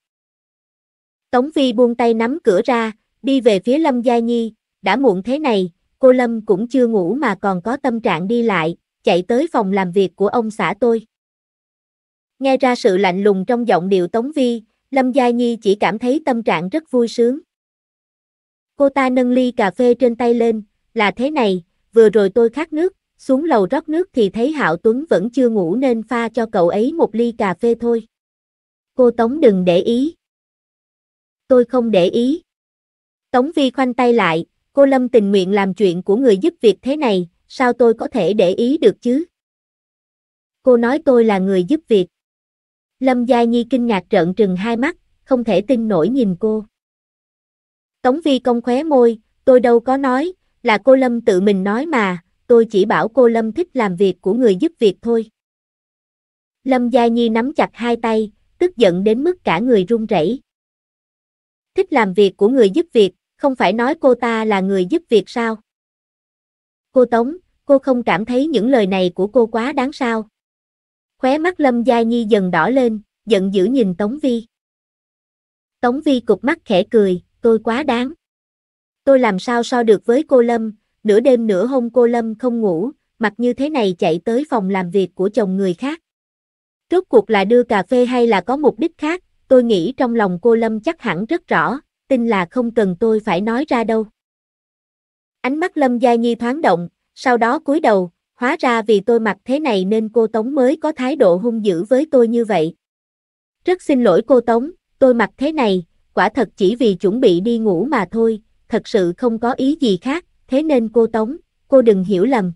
Tống Vi buông tay nắm cửa ra, đi về phía Lâm Gia Nhi, đã muộn thế này, cô Lâm cũng chưa ngủ mà còn có tâm trạng đi lại, chạy tới phòng làm việc của ông xã tôi. Nghe ra sự lạnh lùng trong giọng điệu Tống Vi, Lâm Gia Nhi chỉ cảm thấy tâm trạng rất vui sướng. Cô ta nâng ly cà phê trên tay lên, là thế này, vừa rồi tôi khát nước, xuống lầu rót nước thì thấy Hạo Tuấn vẫn chưa ngủ nên pha cho cậu ấy một ly cà phê thôi. Cô Tống đừng để ý. Tôi không để ý. Tống Vi khoanh tay lại, cô Lâm tình nguyện làm chuyện của người giúp việc thế này, sao tôi có thể để ý được chứ? Cô nói tôi là người giúp việc. Lâm Gia Nhi kinh ngạc trợn trừng hai mắt, không thể tin nổi nhìn cô. Tống Vi Công khóe môi, tôi đâu có nói, là cô Lâm tự mình nói mà, tôi chỉ bảo cô Lâm thích làm việc của người giúp việc thôi. Lâm Gia Nhi nắm chặt hai tay, tức giận đến mức cả người run rẩy. Thích làm việc của người giúp việc, không phải nói cô ta là người giúp việc sao? Cô Tống, cô không cảm thấy những lời này của cô quá đáng sao? Khóe mắt Lâm Gia Nhi dần đỏ lên, giận dữ nhìn Tống Vi. Tống Vi cục mắt khẽ cười, tôi quá đáng. Tôi làm sao so được với cô Lâm, nửa đêm nửa hôm cô Lâm không ngủ, mặc như thế này chạy tới phòng làm việc của chồng người khác. Rốt cuộc là đưa cà phê hay là có mục đích khác, tôi nghĩ trong lòng cô Lâm chắc hẳn rất rõ, tin là không cần tôi phải nói ra đâu. Ánh mắt Lâm Gia Nhi thoáng động, sau đó cúi đầu, hóa ra vì tôi mặc thế này nên cô Tống mới có thái độ hung dữ với tôi như vậy. Rất xin lỗi cô Tống, tôi mặc thế này, quả thật chỉ vì chuẩn bị đi ngủ mà thôi, thật sự không có ý gì khác, thế nên cô Tống, cô đừng hiểu lầm.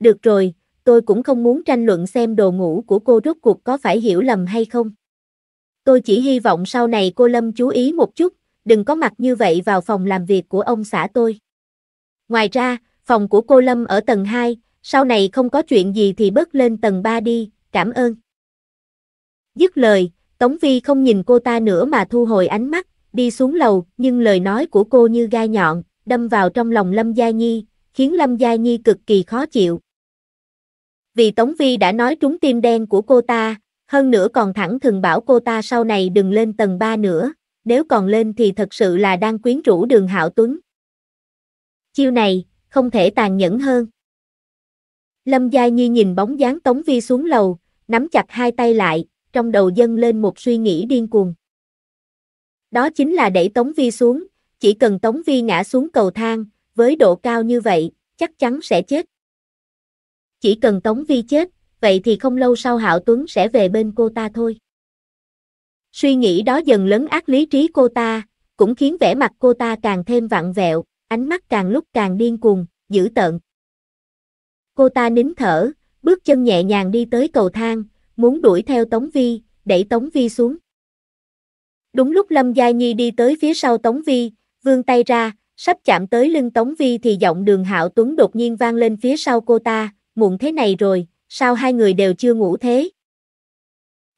Được rồi, tôi cũng không muốn tranh luận xem đồ ngủ của cô rốt cuộc có phải hiểu lầm hay không. Tôi chỉ hy vọng sau này cô Lâm chú ý một chút, đừng có mặt như vậy vào phòng làm việc của ông xã tôi. Ngoài ra, phòng của cô Lâm ở tầng 2, sau này không có chuyện gì thì bớt lên tầng 3 đi, cảm ơn. Dứt lời, Tống Vi không nhìn cô ta nữa mà thu hồi ánh mắt, đi xuống lầu, nhưng lời nói của cô như gai nhọn, đâm vào trong lòng Lâm Gia Nhi, khiến Lâm Gia Nhi cực kỳ khó chịu. Vì Tống Vi đã nói trúng tim đen của cô ta, hơn nữa còn thẳng thừng bảo cô ta sau này đừng lên tầng 3 nữa, nếu còn lên thì thật sự là đang quyến rũ đường Hạo Tuấn. Chiêu này, không thể tàn nhẫn hơn. Lâm Gia Nhi nhìn bóng dáng Tống Vi xuống lầu, nắm chặt hai tay lại, trong đầu dâng lên một suy nghĩ điên cuồng. Đó chính là đẩy Tống Vi xuống, chỉ cần Tống Vi ngã xuống cầu thang, với độ cao như vậy, chắc chắn sẽ chết. Chỉ cần Tống Vi chết, vậy thì không lâu sau Hạo Tuấn sẽ về bên cô ta thôi. Suy nghĩ đó dần lấn át lý trí cô ta, cũng khiến vẻ mặt cô ta càng thêm vặn vẹo, ánh mắt càng lúc càng điên cuồng, dữ tợn. Cô ta nín thở, bước chân nhẹ nhàng đi tới cầu thang, muốn đuổi theo Tống Vi, đẩy Tống Vi xuống. Đúng lúc Lâm Gia Nhi đi tới phía sau Tống Vi, vươn tay ra, sắp chạm tới lưng Tống Vi thì giọng đường Hạo Tuấn đột nhiên vang lên phía sau cô ta, muộn thế này rồi, sao hai người đều chưa ngủ thế?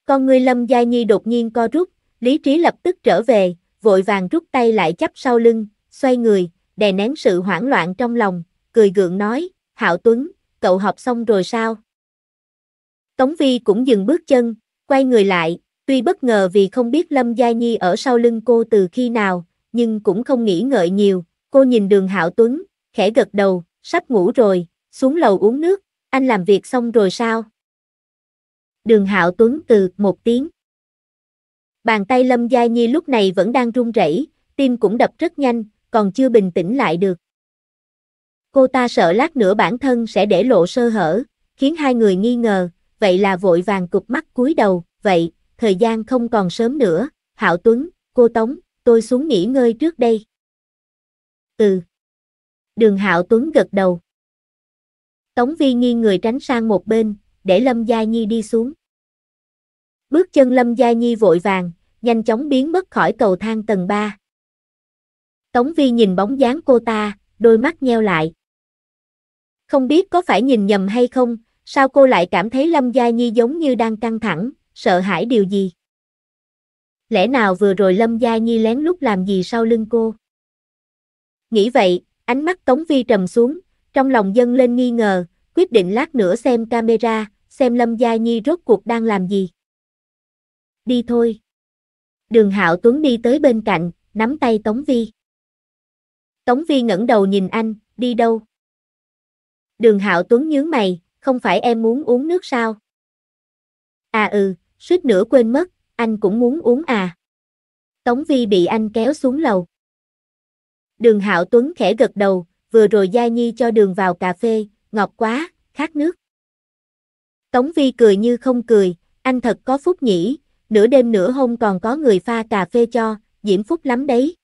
Con người Lâm Gia Nhi đột nhiên co rút, lý trí lập tức trở về, vội vàng rút tay lại chắp sau lưng, xoay người, đè nén sự hoảng loạn trong lòng, cười gượng nói, Hạo Tuấn, cậu học xong rồi sao? Tống Vi cũng dừng bước chân, quay người lại, tuy bất ngờ vì không biết Lâm Gia Nhi ở sau lưng cô từ khi nào, nhưng cũng không nghĩ ngợi nhiều, cô nhìn đường Hạo Tuấn, khẽ gật đầu, sắp ngủ rồi, xuống lầu uống nước, anh làm việc xong rồi sao? Đường Hạo Tuấn từ một tiếng. Bàn tay Lâm Gia Nhi lúc này vẫn đang run rẩy, tim cũng đập rất nhanh, còn chưa bình tĩnh lại được. Cô ta sợ lát nữa bản thân sẽ để lộ sơ hở, khiến hai người nghi ngờ, vậy là vội vàng cụp mắt cúi đầu, vậy, thời gian không còn sớm nữa, Hạo Tuấn, cô Tống, tôi xuống nghỉ ngơi trước đây. Ừ. Đường Hạo Tuấn gật đầu. Tống Vi nghiêng người tránh sang một bên, để Lâm Gia Nhi đi xuống. Bước chân Lâm Gia Nhi vội vàng, nhanh chóng biến mất khỏi cầu thang tầng 3. Tống Vi nhìn bóng dáng cô ta, đôi mắt nheo lại. Không biết có phải nhìn nhầm hay không, sao cô lại cảm thấy Lâm Gia Nhi giống như đang căng thẳng, sợ hãi điều gì? Lẽ nào vừa rồi Lâm Gia Nhi lén lút làm gì sau lưng cô? Nghĩ vậy, ánh mắt Tống Vi trầm xuống, trong lòng dâng lên nghi ngờ, quyết định lát nữa xem camera, xem Lâm Gia Nhi rốt cuộc đang làm gì. Đi thôi. Đường Hạo Tuấn đi tới bên cạnh, nắm tay Tống Vi. Tống Vi ngẩng đầu nhìn anh, đi đâu? Đường Hạo Tuấn nhướng mày, không phải em muốn uống nước sao? À ừ, suýt nữa quên mất, anh cũng muốn uống à. Tống Vi bị anh kéo xuống lầu. Đường Hạo Tuấn khẽ gật đầu, vừa rồi Gia Nhi cho đường vào cà phê, ngọt quá, khát nước. Tống Vi cười như không cười, anh thật có phúc nhỉ, nửa đêm nửa hôm còn có người pha cà phê cho, diễm phúc lắm đấy.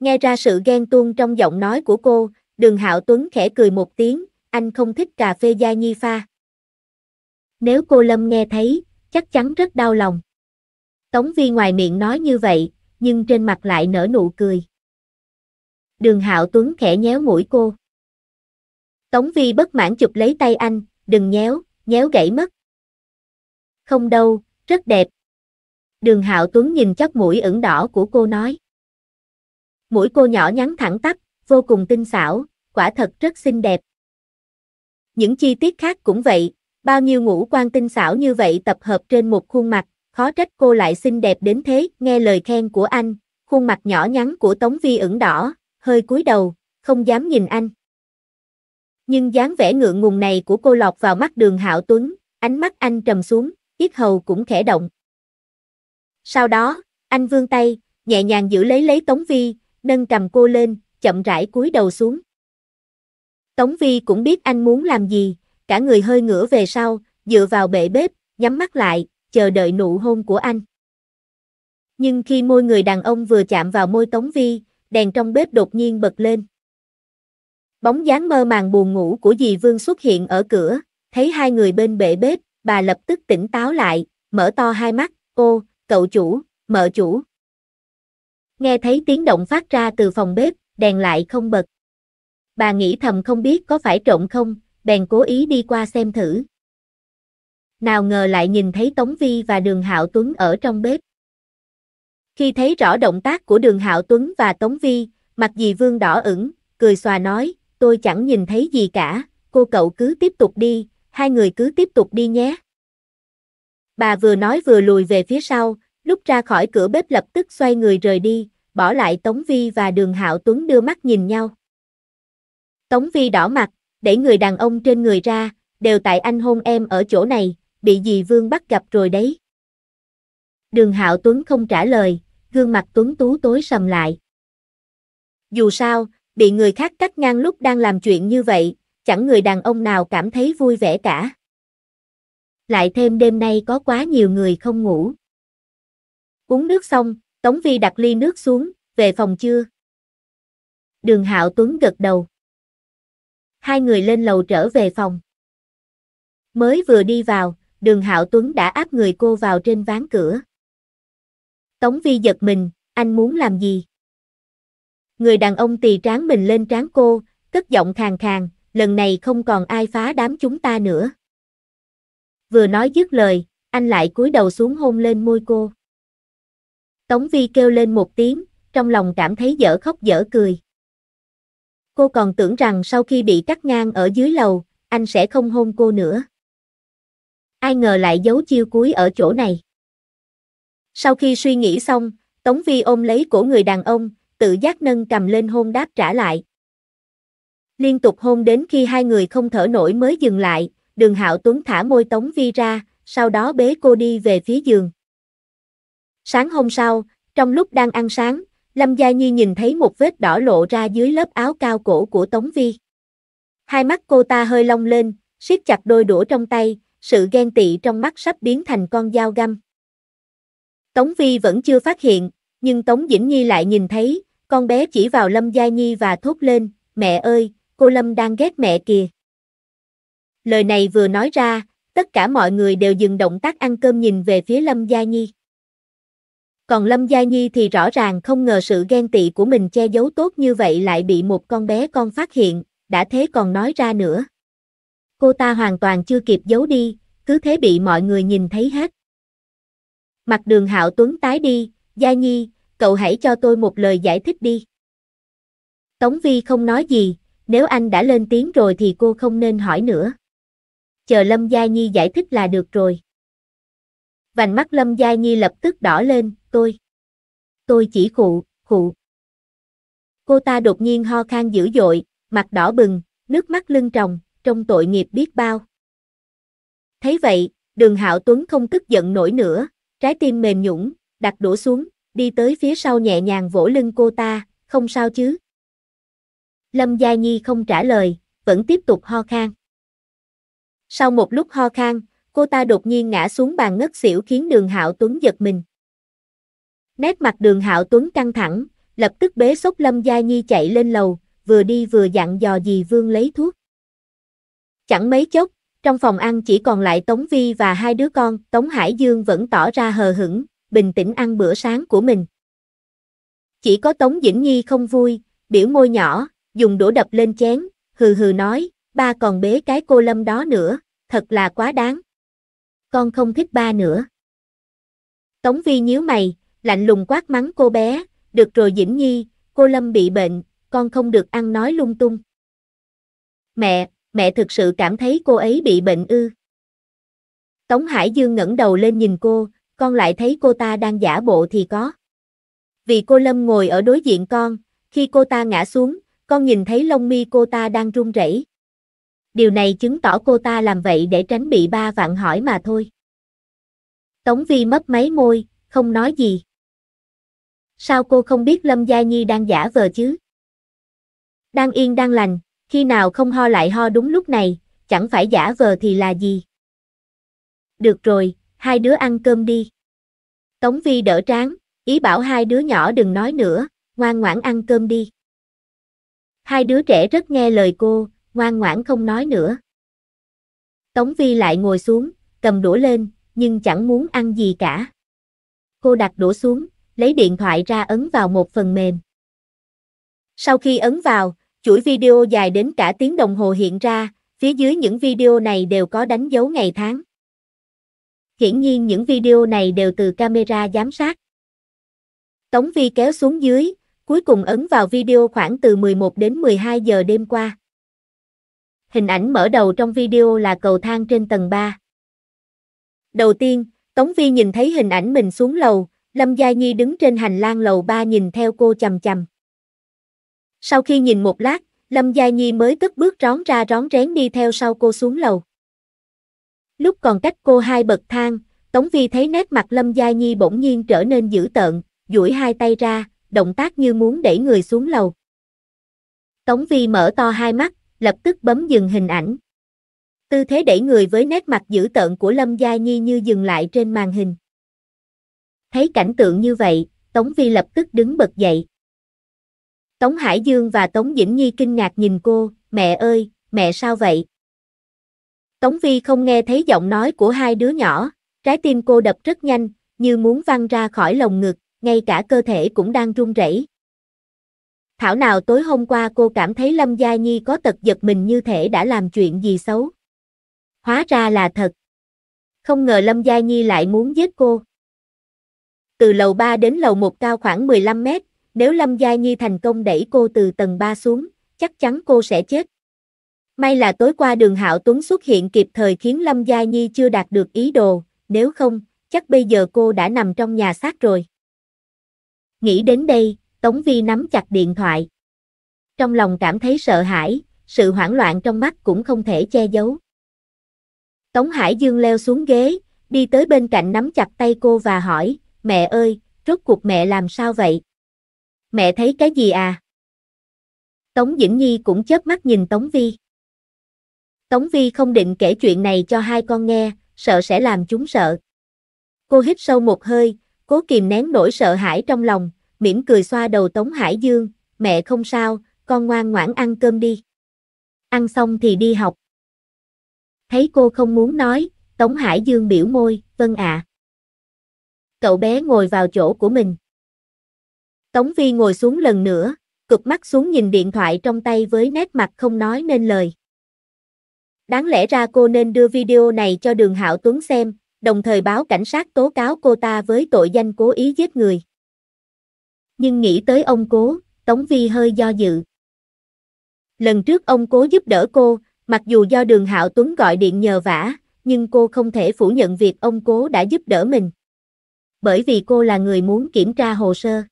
Nghe ra sự ghen tuông trong giọng nói của cô, đường Hạo Tuấn khẽ cười một tiếng, anh không thích cà phê Gia Nhi pha. Nếu cô Lâm nghe thấy, chắc chắn rất đau lòng. Tống Vi ngoài miệng nói như vậy, nhưng trên mặt lại nở nụ cười. Đường Hạo Tuấn khẽ nhéo mũi cô. Tống Vi bất mãn chụp lấy tay anh, đừng nhéo, nhéo gãy mất. Không đâu, rất đẹp. Đường Hạo Tuấn nhìn chóp mũi ửng đỏ của cô nói. Mũi cô nhỏ nhắn thẳng tắp, vô cùng tinh xảo, quả thật rất xinh đẹp. Những chi tiết khác cũng vậy, bao nhiêu ngũ quan tinh xảo như vậy tập hợp trên một khuôn mặt, khó trách cô lại xinh đẹp đến thế, nghe lời khen của anh, khuôn mặt nhỏ nhắn của Tống Vi ửng đỏ, hơi cúi đầu, không dám nhìn anh. Nhưng dáng vẻ ngượng ngùng này của cô lọt vào mắt đường Hạo Tuấn, ánh mắt anh trầm xuống, ít hầu cũng khẽ động. Sau đó, anh vươn tay, nhẹ nhàng giữ lấy lấy Tống Vi, nâng cầm cô lên, chậm rãi cúi đầu xuống. Tống Vi cũng biết anh muốn làm gì, cả người hơi ngửa về sau, dựa vào bệ bếp, nhắm mắt lại, chờ đợi nụ hôn của anh. Nhưng khi môi người đàn ông vừa chạm vào môi Tống Vi, đèn trong bếp đột nhiên bật lên. Bóng dáng mơ màng buồn ngủ của dì Vương xuất hiện ở cửa, thấy hai người bên bệ bếp, bà lập tức tỉnh táo lại, mở to hai mắt, ô, cậu chủ, mợ chủ. Nghe thấy tiếng động phát ra từ phòng bếp, đèn lại không bật bà nghĩ thầm không biết có phải trộm không, bèn cố ý đi qua xem thử. Nào ngờ lại nhìn thấy Tống Vi và Đường Hạo Tuấn ở trong bếp. Khi thấy rõ động tác của Đường Hạo Tuấn và Tống Vi, mặt dì Vương đỏ ửng, cười xòa nói, tôi chẳng nhìn thấy gì cả, cô cậu cứ tiếp tục đi, hai người cứ tiếp tục đi nhé. Bà vừa nói vừa lùi về phía sau, lúc ra khỏi cửa bếp lập tức xoay người rời đi, bỏ lại Tống Vi và Đường Hạo Tuấn đưa mắt nhìn nhau. Tống Vi đỏ mặt, đẩy người đàn ông trên người ra, đều tại anh hôn em ở chỗ này, bị dì Vương bắt gặp rồi đấy. Đường Hạo Tuấn không trả lời, gương mặt Tuấn Tú tối sầm lại. Dù sao, bị người khác cắt ngang lúc đang làm chuyện như vậy, chẳng người đàn ông nào cảm thấy vui vẻ cả. Lại thêm đêm nay có quá nhiều người không ngủ. Uống nước xong, Tống Vi đặt ly nước xuống, về phòng chưa? Đường Hạo Tuấn gật đầu hai người lên lầu trở về phòng. Mới vừa đi vào, đường Hạo Tuấn đã áp người cô vào trên ván cửa. Tống Vi giật mình, anh muốn làm gì? Người đàn ông tì tráng mình lên trán cô, cất giọng khàn khàn, lần này không còn ai phá đám chúng ta nữa. Vừa nói dứt lời, anh lại cúi đầu xuống hôn lên môi cô. Tống Vi kêu lên một tiếng, trong lòng cảm thấy dở khóc dở cười. Cô còn tưởng rằng sau khi bị cắt ngang ở dưới lầu, anh sẽ không hôn cô nữa. Ai ngờ lại giấu chiêu cuối ở chỗ này. Sau khi suy nghĩ xong, Tống Vi ôm lấy cổ người đàn ông, tự giác nâng cầm lên hôn đáp trả lại. Liên tục hôn đến khi hai người không thở nổi mới dừng lại, đường hạo tuấn thả môi Tống Vi ra, sau đó bế cô đi về phía giường. Sáng hôm sau, trong lúc đang ăn sáng, Lâm Gia Nhi nhìn thấy một vết đỏ lộ ra dưới lớp áo cao cổ của Tống Vi. Hai mắt cô ta hơi long lên, siết chặt đôi đũa trong tay, sự ghen tị trong mắt sắp biến thành con dao găm. Tống Vi vẫn chưa phát hiện, nhưng Tống Dĩnh Nhi lại nhìn thấy, con bé chỉ vào Lâm Gia Nhi và thốt lên, mẹ ơi, cô Lâm đang ghét mẹ kìa. Lời này vừa nói ra, tất cả mọi người đều dừng động tác ăn cơm nhìn về phía Lâm Gia Nhi. Còn Lâm Gia Nhi thì rõ ràng không ngờ sự ghen tị của mình che giấu tốt như vậy lại bị một con bé con phát hiện, đã thế còn nói ra nữa. Cô ta hoàn toàn chưa kịp giấu đi, cứ thế bị mọi người nhìn thấy hết. Mặt đường Hạo Tuấn tái đi, Gia Nhi, cậu hãy cho tôi một lời giải thích đi. Tống Vi không nói gì, nếu anh đã lên tiếng rồi thì cô không nên hỏi nữa. Chờ Lâm Gia Nhi giải thích là được rồi. Vành mắt Lâm Gia Nhi lập tức đỏ lên, tôi. Tôi chỉ khụ, khụ. Cô ta đột nhiên ho khan dữ dội, mặt đỏ bừng, nước mắt lưng tròng, trong tội nghiệp biết bao. Thấy vậy, đường hạo tuấn không tức giận nổi nữa, trái tim mềm nhũn, đặt đũa xuống, đi tới phía sau nhẹ nhàng vỗ lưng cô ta, không sao chứ. Lâm Gia Nhi không trả lời, vẫn tiếp tục ho khan. Sau một lúc ho khan, cô ta đột nhiên ngã xuống bàn ngất xỉu khiến đường hạo tuấn giật mình. Nét mặt đường hạo tuấn căng thẳng, lập tức bế sốc lâm gia nhi chạy lên lầu, vừa đi vừa dặn dò dì vương lấy thuốc. Chẳng mấy chốc, trong phòng ăn chỉ còn lại Tống Vi và hai đứa con, Tống Hải Dương vẫn tỏ ra hờ hững, bình tĩnh ăn bữa sáng của mình. Chỉ có Tống Dĩnh Nhi không vui, biểu môi nhỏ, dùng đũa đập lên chén, hừ hừ nói, ba còn bế cái cô lâm đó nữa, thật là quá đáng. Con không thích ba nữa. Tống Vi nhíu mày, lạnh lùng quát mắng cô bé, được rồi Diễm Nhi, cô Lâm bị bệnh, con không được ăn nói lung tung. Mẹ, mẹ thực sự cảm thấy cô ấy bị bệnh ư. Tống Hải Dương ngẩng đầu lên nhìn cô, con lại thấy cô ta đang giả bộ thì có. Vì cô Lâm ngồi ở đối diện con, khi cô ta ngã xuống, con nhìn thấy lông mi cô ta đang run rẩy. Điều này chứng tỏ cô ta làm vậy để tránh bị ba vạn hỏi mà thôi. Tống Vi mấp máy môi, không nói gì. Sao cô không biết Lâm Gia Nhi đang giả vờ chứ? Đang yên đang lành, khi nào không ho lại ho đúng lúc này, chẳng phải giả vờ thì là gì? Được rồi, hai đứa ăn cơm đi. Tống Vi đỡ tráng, ý bảo hai đứa nhỏ đừng nói nữa, ngoan ngoãn ăn cơm đi. Hai đứa trẻ rất nghe lời cô, ngoan ngoãn không nói nữa. Tống Vi lại ngồi xuống, cầm đũa lên, nhưng chẳng muốn ăn gì cả. Cô đặt đũa xuống, lấy điện thoại ra ấn vào một phần mềm. Sau khi ấn vào, chuỗi video dài đến cả tiếng đồng hồ hiện ra, phía dưới những video này đều có đánh dấu ngày tháng. Hiển nhiên những video này đều từ camera giám sát. Tống Vi kéo xuống dưới, cuối cùng ấn vào video khoảng từ 11 đến 12 giờ đêm qua. Hình ảnh mở đầu trong video là cầu thang trên tầng 3. Đầu tiên, Tống Vi nhìn thấy hình ảnh mình xuống lầu, Lâm Gia Nhi đứng trên hành lang lầu ba nhìn theo cô chầm chầm. Sau khi nhìn một lát, Lâm Gia Nhi mới cất bước rón ra rón rén đi theo sau cô xuống lầu. Lúc còn cách cô hai bậc thang, Tống Vi thấy nét mặt Lâm Gia Nhi bỗng nhiên trở nên dữ tợn, duỗi hai tay ra, động tác như muốn đẩy người xuống lầu. Tống Vi mở to hai mắt, lập tức bấm dừng hình ảnh. Tư thế đẩy người với nét mặt dữ tợn của Lâm Gia Nhi như dừng lại trên màn hình. Thấy cảnh tượng như vậy, Tống Vi lập tức đứng bật dậy. Tống Hải Dương và Tống Dĩnh Nhi kinh ngạc nhìn cô, mẹ ơi, mẹ sao vậy? Tống Vi không nghe thấy giọng nói của hai đứa nhỏ, trái tim cô đập rất nhanh, như muốn văng ra khỏi lồng ngực, ngay cả cơ thể cũng đang run rẩy. Thảo nào tối hôm qua cô cảm thấy Lâm Gia Nhi có tật giật mình như thể đã làm chuyện gì xấu. Hóa ra là thật. Không ngờ Lâm Gia Nhi lại muốn giết cô từ lầu 3 đến lầu 1 cao khoảng 15 mét, nếu Lâm Gia Nhi thành công đẩy cô từ tầng 3 xuống, chắc chắn cô sẽ chết. May là tối qua đường Hạo Tuấn xuất hiện kịp thời khiến Lâm Gia Nhi chưa đạt được ý đồ, nếu không, chắc bây giờ cô đã nằm trong nhà xác rồi. Nghĩ đến đây, Tống Vi nắm chặt điện thoại. Trong lòng cảm thấy sợ hãi, sự hoảng loạn trong mắt cũng không thể che giấu. Tống Hải Dương leo xuống ghế, đi tới bên cạnh nắm chặt tay cô và hỏi, mẹ ơi, rốt cuộc mẹ làm sao vậy? Mẹ thấy cái gì à? Tống Dĩnh Nhi cũng chớp mắt nhìn Tống Vi. Tống Vi không định kể chuyện này cho hai con nghe, sợ sẽ làm chúng sợ. Cô hít sâu một hơi, cố kìm nén nỗi sợ hãi trong lòng, mỉm cười xoa đầu Tống Hải Dương, mẹ không sao, con ngoan ngoãn ăn cơm đi. Ăn xong thì đi học. Thấy cô không muốn nói, Tống Hải Dương biểu môi, vâng ạ. À cậu bé ngồi vào chỗ của mình. Tống Vi ngồi xuống lần nữa, cụp mắt xuống nhìn điện thoại trong tay với nét mặt không nói nên lời. Đáng lẽ ra cô nên đưa video này cho đường Hạo Tuấn xem, đồng thời báo cảnh sát tố cáo cô ta với tội danh cố ý giết người. Nhưng nghĩ tới ông cố, Tống Vi hơi do dự. Lần trước ông cố giúp đỡ cô, mặc dù do đường Hạo Tuấn gọi điện nhờ vả, nhưng cô không thể phủ nhận việc ông cố đã giúp đỡ mình bởi vì cô là người muốn kiểm tra hồ sơ.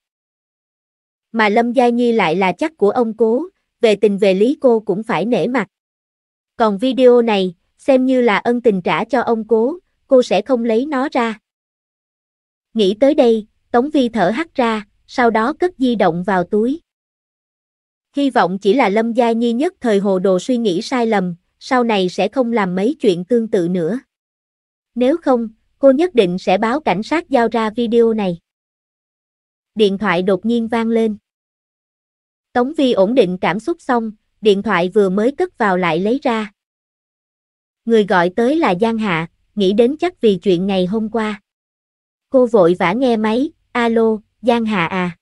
Mà Lâm Gia Nhi lại là chắc của ông cố, về tình về lý cô cũng phải nể mặt. Còn video này, xem như là ân tình trả cho ông cố, cô sẽ không lấy nó ra. Nghĩ tới đây, Tống Vi thở hắt ra, sau đó cất di động vào túi. Hy vọng chỉ là Lâm Gia Nhi nhất thời hồ đồ suy nghĩ sai lầm, sau này sẽ không làm mấy chuyện tương tự nữa. Nếu không, cô nhất định sẽ báo cảnh sát giao ra video này. Điện thoại đột nhiên vang lên. Tống Vi ổn định cảm xúc xong, điện thoại vừa mới cất vào lại lấy ra. Người gọi tới là Giang Hạ, nghĩ đến chắc vì chuyện ngày hôm qua. Cô vội vã nghe máy, alo, Giang Hạ à.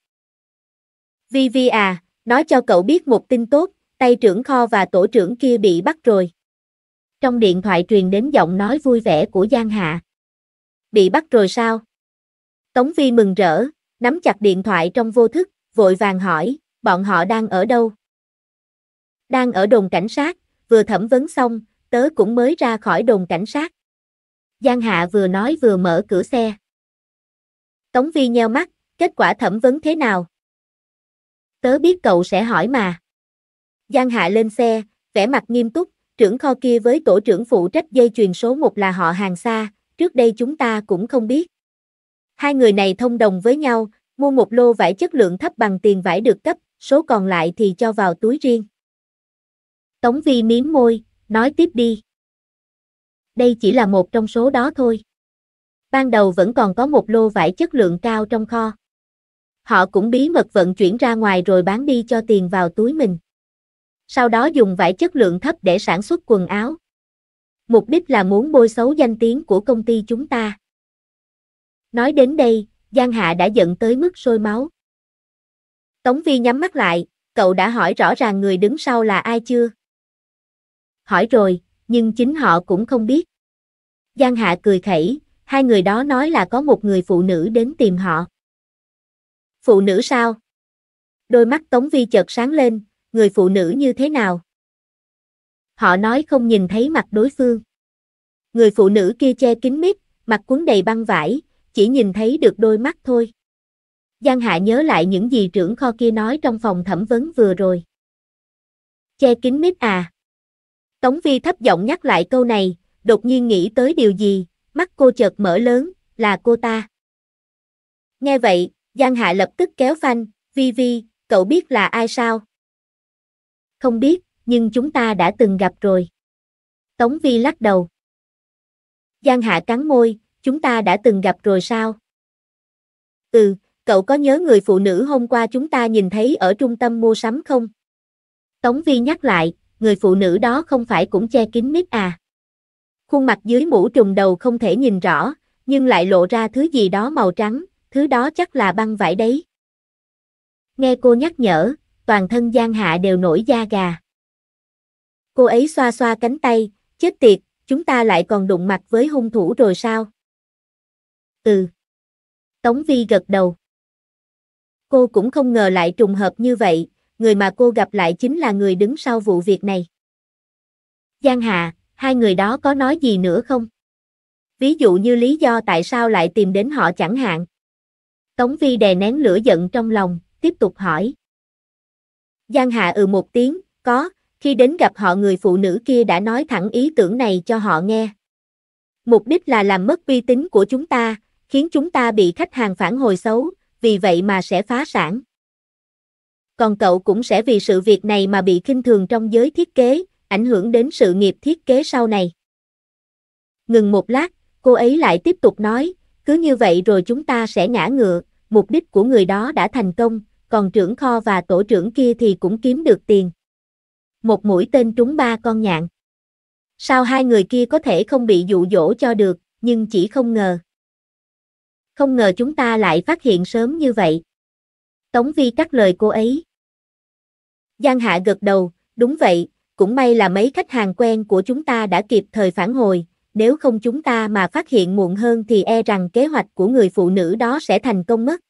Vi Vi à, nói cho cậu biết một tin tốt, tay trưởng kho và tổ trưởng kia bị bắt rồi. Trong điện thoại truyền đến giọng nói vui vẻ của Giang Hạ bị bắt rồi sao? Tống Vi mừng rỡ, nắm chặt điện thoại trong vô thức, vội vàng hỏi, bọn họ đang ở đâu? Đang ở đồn cảnh sát, vừa thẩm vấn xong, tớ cũng mới ra khỏi đồn cảnh sát. Giang Hạ vừa nói vừa mở cửa xe. Tống Vi nheo mắt, kết quả thẩm vấn thế nào? Tớ biết cậu sẽ hỏi mà. Giang Hạ lên xe, vẻ mặt nghiêm túc, trưởng kho kia với tổ trưởng phụ trách dây chuyền số một là họ hàng xa, trước đây chúng ta cũng không biết. Hai người này thông đồng với nhau, mua một lô vải chất lượng thấp bằng tiền vải được cấp, số còn lại thì cho vào túi riêng. Tống Vi miếm môi, nói tiếp đi. Đây chỉ là một trong số đó thôi. Ban đầu vẫn còn có một lô vải chất lượng cao trong kho. Họ cũng bí mật vận chuyển ra ngoài rồi bán đi cho tiền vào túi mình. Sau đó dùng vải chất lượng thấp để sản xuất quần áo mục đích là muốn bôi xấu danh tiếng của công ty chúng ta. Nói đến đây, Giang Hạ đã giận tới mức sôi máu. Tống Vi nhắm mắt lại, cậu đã hỏi rõ ràng người đứng sau là ai chưa? Hỏi rồi, nhưng chính họ cũng không biết. Giang Hạ cười khẩy, hai người đó nói là có một người phụ nữ đến tìm họ. Phụ nữ sao? Đôi mắt Tống Vi chợt sáng lên, người phụ nữ như thế nào? họ nói không nhìn thấy mặt đối phương. Người phụ nữ kia che kín mít, mặt cuốn đầy băng vải, chỉ nhìn thấy được đôi mắt thôi. Giang Hạ nhớ lại những gì trưởng kho kia nói trong phòng thẩm vấn vừa rồi. Che kín mít à. Tống Vi thấp giọng nhắc lại câu này, đột nhiên nghĩ tới điều gì, mắt cô chợt mở lớn, là cô ta. Nghe vậy, Giang Hạ lập tức kéo phanh, Vi Vi, cậu biết là ai sao? Không biết nhưng chúng ta đã từng gặp rồi. Tống Vi lắc đầu. Giang Hạ cắn môi, chúng ta đã từng gặp rồi sao? Ừ, cậu có nhớ người phụ nữ hôm qua chúng ta nhìn thấy ở trung tâm mua sắm không? Tống Vi nhắc lại, người phụ nữ đó không phải cũng che kín mít à? Khuôn mặt dưới mũ trùm đầu không thể nhìn rõ, nhưng lại lộ ra thứ gì đó màu trắng, thứ đó chắc là băng vải đấy. Nghe cô nhắc nhở, toàn thân Giang Hạ đều nổi da gà. Cô ấy xoa xoa cánh tay, chết tiệt, chúng ta lại còn đụng mặt với hung thủ rồi sao? Ừ. Tống Vi gật đầu. Cô cũng không ngờ lại trùng hợp như vậy, người mà cô gặp lại chính là người đứng sau vụ việc này. Giang Hà, hai người đó có nói gì nữa không? Ví dụ như lý do tại sao lại tìm đến họ chẳng hạn. Tống Vi đè nén lửa giận trong lòng, tiếp tục hỏi. Giang hà ừ một tiếng, có, khi đến gặp họ người phụ nữ kia đã nói thẳng ý tưởng này cho họ nghe. Mục đích là làm mất uy tín của chúng ta, khiến chúng ta bị khách hàng phản hồi xấu, vì vậy mà sẽ phá sản. Còn cậu cũng sẽ vì sự việc này mà bị khinh thường trong giới thiết kế, ảnh hưởng đến sự nghiệp thiết kế sau này. Ngừng một lát, cô ấy lại tiếp tục nói, cứ như vậy rồi chúng ta sẽ ngã ngựa, mục đích của người đó đã thành công, còn trưởng kho và tổ trưởng kia thì cũng kiếm được tiền một mũi tên trúng ba con nhạn. Sao hai người kia có thể không bị dụ dỗ cho được, nhưng chỉ không ngờ. Không ngờ chúng ta lại phát hiện sớm như vậy. Tống Vi cắt lời cô ấy. Giang Hạ gật đầu, đúng vậy, cũng may là mấy khách hàng quen của chúng ta đã kịp thời phản hồi, nếu không chúng ta mà phát hiện muộn hơn thì e rằng kế hoạch của người phụ nữ đó sẽ thành công mất.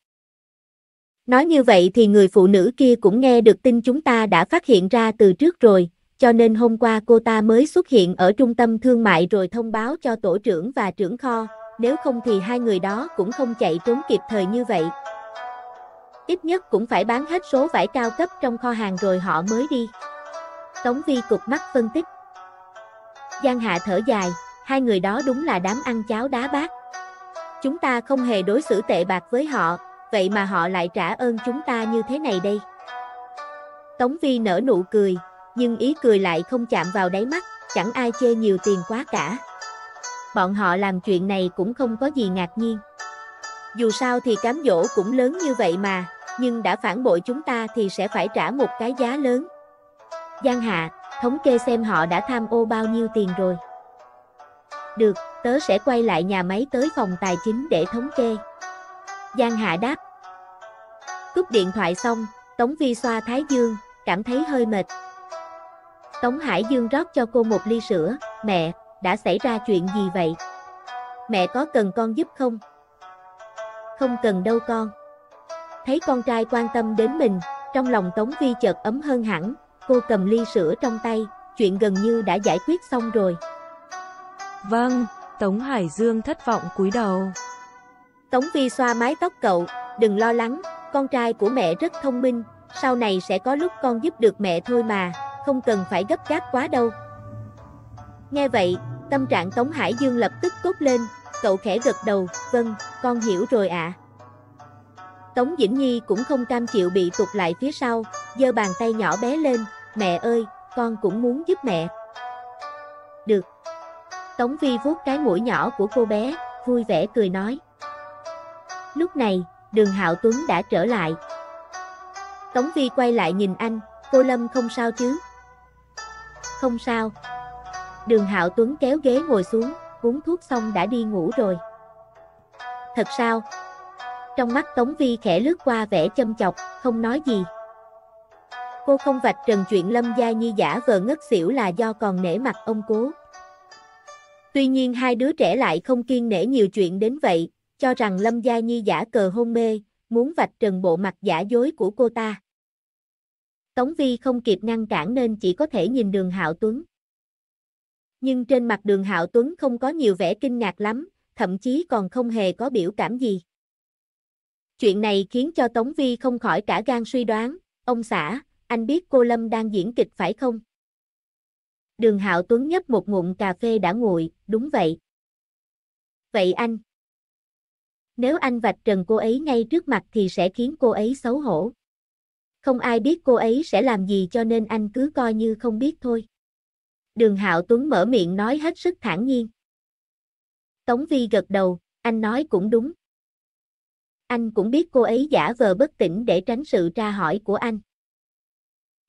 Nói như vậy thì người phụ nữ kia cũng nghe được tin chúng ta đã phát hiện ra từ trước rồi, cho nên hôm qua cô ta mới xuất hiện ở trung tâm thương mại rồi thông báo cho tổ trưởng và trưởng kho, nếu không thì hai người đó cũng không chạy trốn kịp thời như vậy. Ít nhất cũng phải bán hết số vải cao cấp trong kho hàng rồi họ mới đi. Tống Vi cục mắt phân tích. Giang Hạ thở dài, hai người đó đúng là đám ăn cháo đá bát. Chúng ta không hề đối xử tệ bạc với họ, vậy mà họ lại trả ơn chúng ta như thế này đây. Tống Vi nở nụ cười, nhưng ý cười lại không chạm vào đáy mắt, chẳng ai chê nhiều tiền quá cả. Bọn họ làm chuyện này cũng không có gì ngạc nhiên. Dù sao thì cám dỗ cũng lớn như vậy mà, nhưng đã phản bội chúng ta thì sẽ phải trả một cái giá lớn. Giang Hạ, thống kê xem họ đã tham ô bao nhiêu tiền rồi. Được, tớ sẽ quay lại nhà máy tới phòng tài chính để thống kê. Giang Hạ đáp. Cúp điện thoại xong, Tống Vi xoa Thái Dương, cảm thấy hơi mệt. Tống Hải Dương rót cho cô một ly sữa, mẹ, đã xảy ra chuyện gì vậy? Mẹ có cần con giúp không? Không cần đâu con. Thấy con trai quan tâm đến mình, trong lòng Tống Vi chợt ấm hơn hẳn, cô cầm ly sữa trong tay, chuyện gần như đã giải quyết xong rồi. Vâng, Tống Hải Dương thất vọng cúi đầu. Tống Vi xoa mái tóc cậu, đừng lo lắng, con trai của mẹ rất thông minh, sau này sẽ có lúc con giúp được mẹ thôi mà, không cần phải gấp gáp quá đâu. Nghe vậy, tâm trạng Tống Hải Dương lập tức tốt lên, cậu khẽ gật đầu, vâng, con hiểu rồi ạ. Tống Diễm Nhi cũng không cam chịu bị tụt lại phía sau, giơ bàn tay nhỏ bé lên, mẹ ơi, con cũng muốn giúp mẹ. Được. Tống Vi vuốt cái mũi nhỏ của cô bé, vui vẻ cười nói. Lúc này, đường Hạo Tuấn đã trở lại. Tống Vi quay lại nhìn anh, cô Lâm không sao chứ? Không sao. Đường Hạo Tuấn kéo ghế ngồi xuống, uống thuốc xong đã đi ngủ rồi. Thật sao? Trong mắt Tống Vi khẽ lướt qua vẻ châm chọc, không nói gì. Cô không vạch trần chuyện Lâm Gia Nhi giả vờ ngất xỉu là do còn nể mặt ông cố. Tuy nhiên hai đứa trẻ lại không kiên nể nhiều chuyện đến vậy, cho rằng Lâm Gia Nhi giả cờ hôn mê, muốn vạch trần bộ mặt giả dối của cô ta. Tống Vi không kịp ngăn cản nên chỉ có thể nhìn đường Hạo Tuấn. Nhưng trên mặt đường Hạo Tuấn không có nhiều vẻ kinh ngạc lắm, thậm chí còn không hề có biểu cảm gì. Chuyện này khiến cho Tống Vi không khỏi cả gan suy đoán, ông xã, anh biết cô Lâm đang diễn kịch phải không? Đường Hạo Tuấn nhấp một ngụm cà phê đã nguội, đúng vậy. Vậy anh? Nếu anh vạch trần cô ấy ngay trước mặt thì sẽ khiến cô ấy xấu hổ. Không ai biết cô ấy sẽ làm gì cho nên anh cứ coi như không biết thôi. Đường Hạo Tuấn mở miệng nói hết sức thản nhiên. Tống Vi gật đầu, anh nói cũng đúng. Anh cũng biết cô ấy giả vờ bất tỉnh để tránh sự tra hỏi của anh.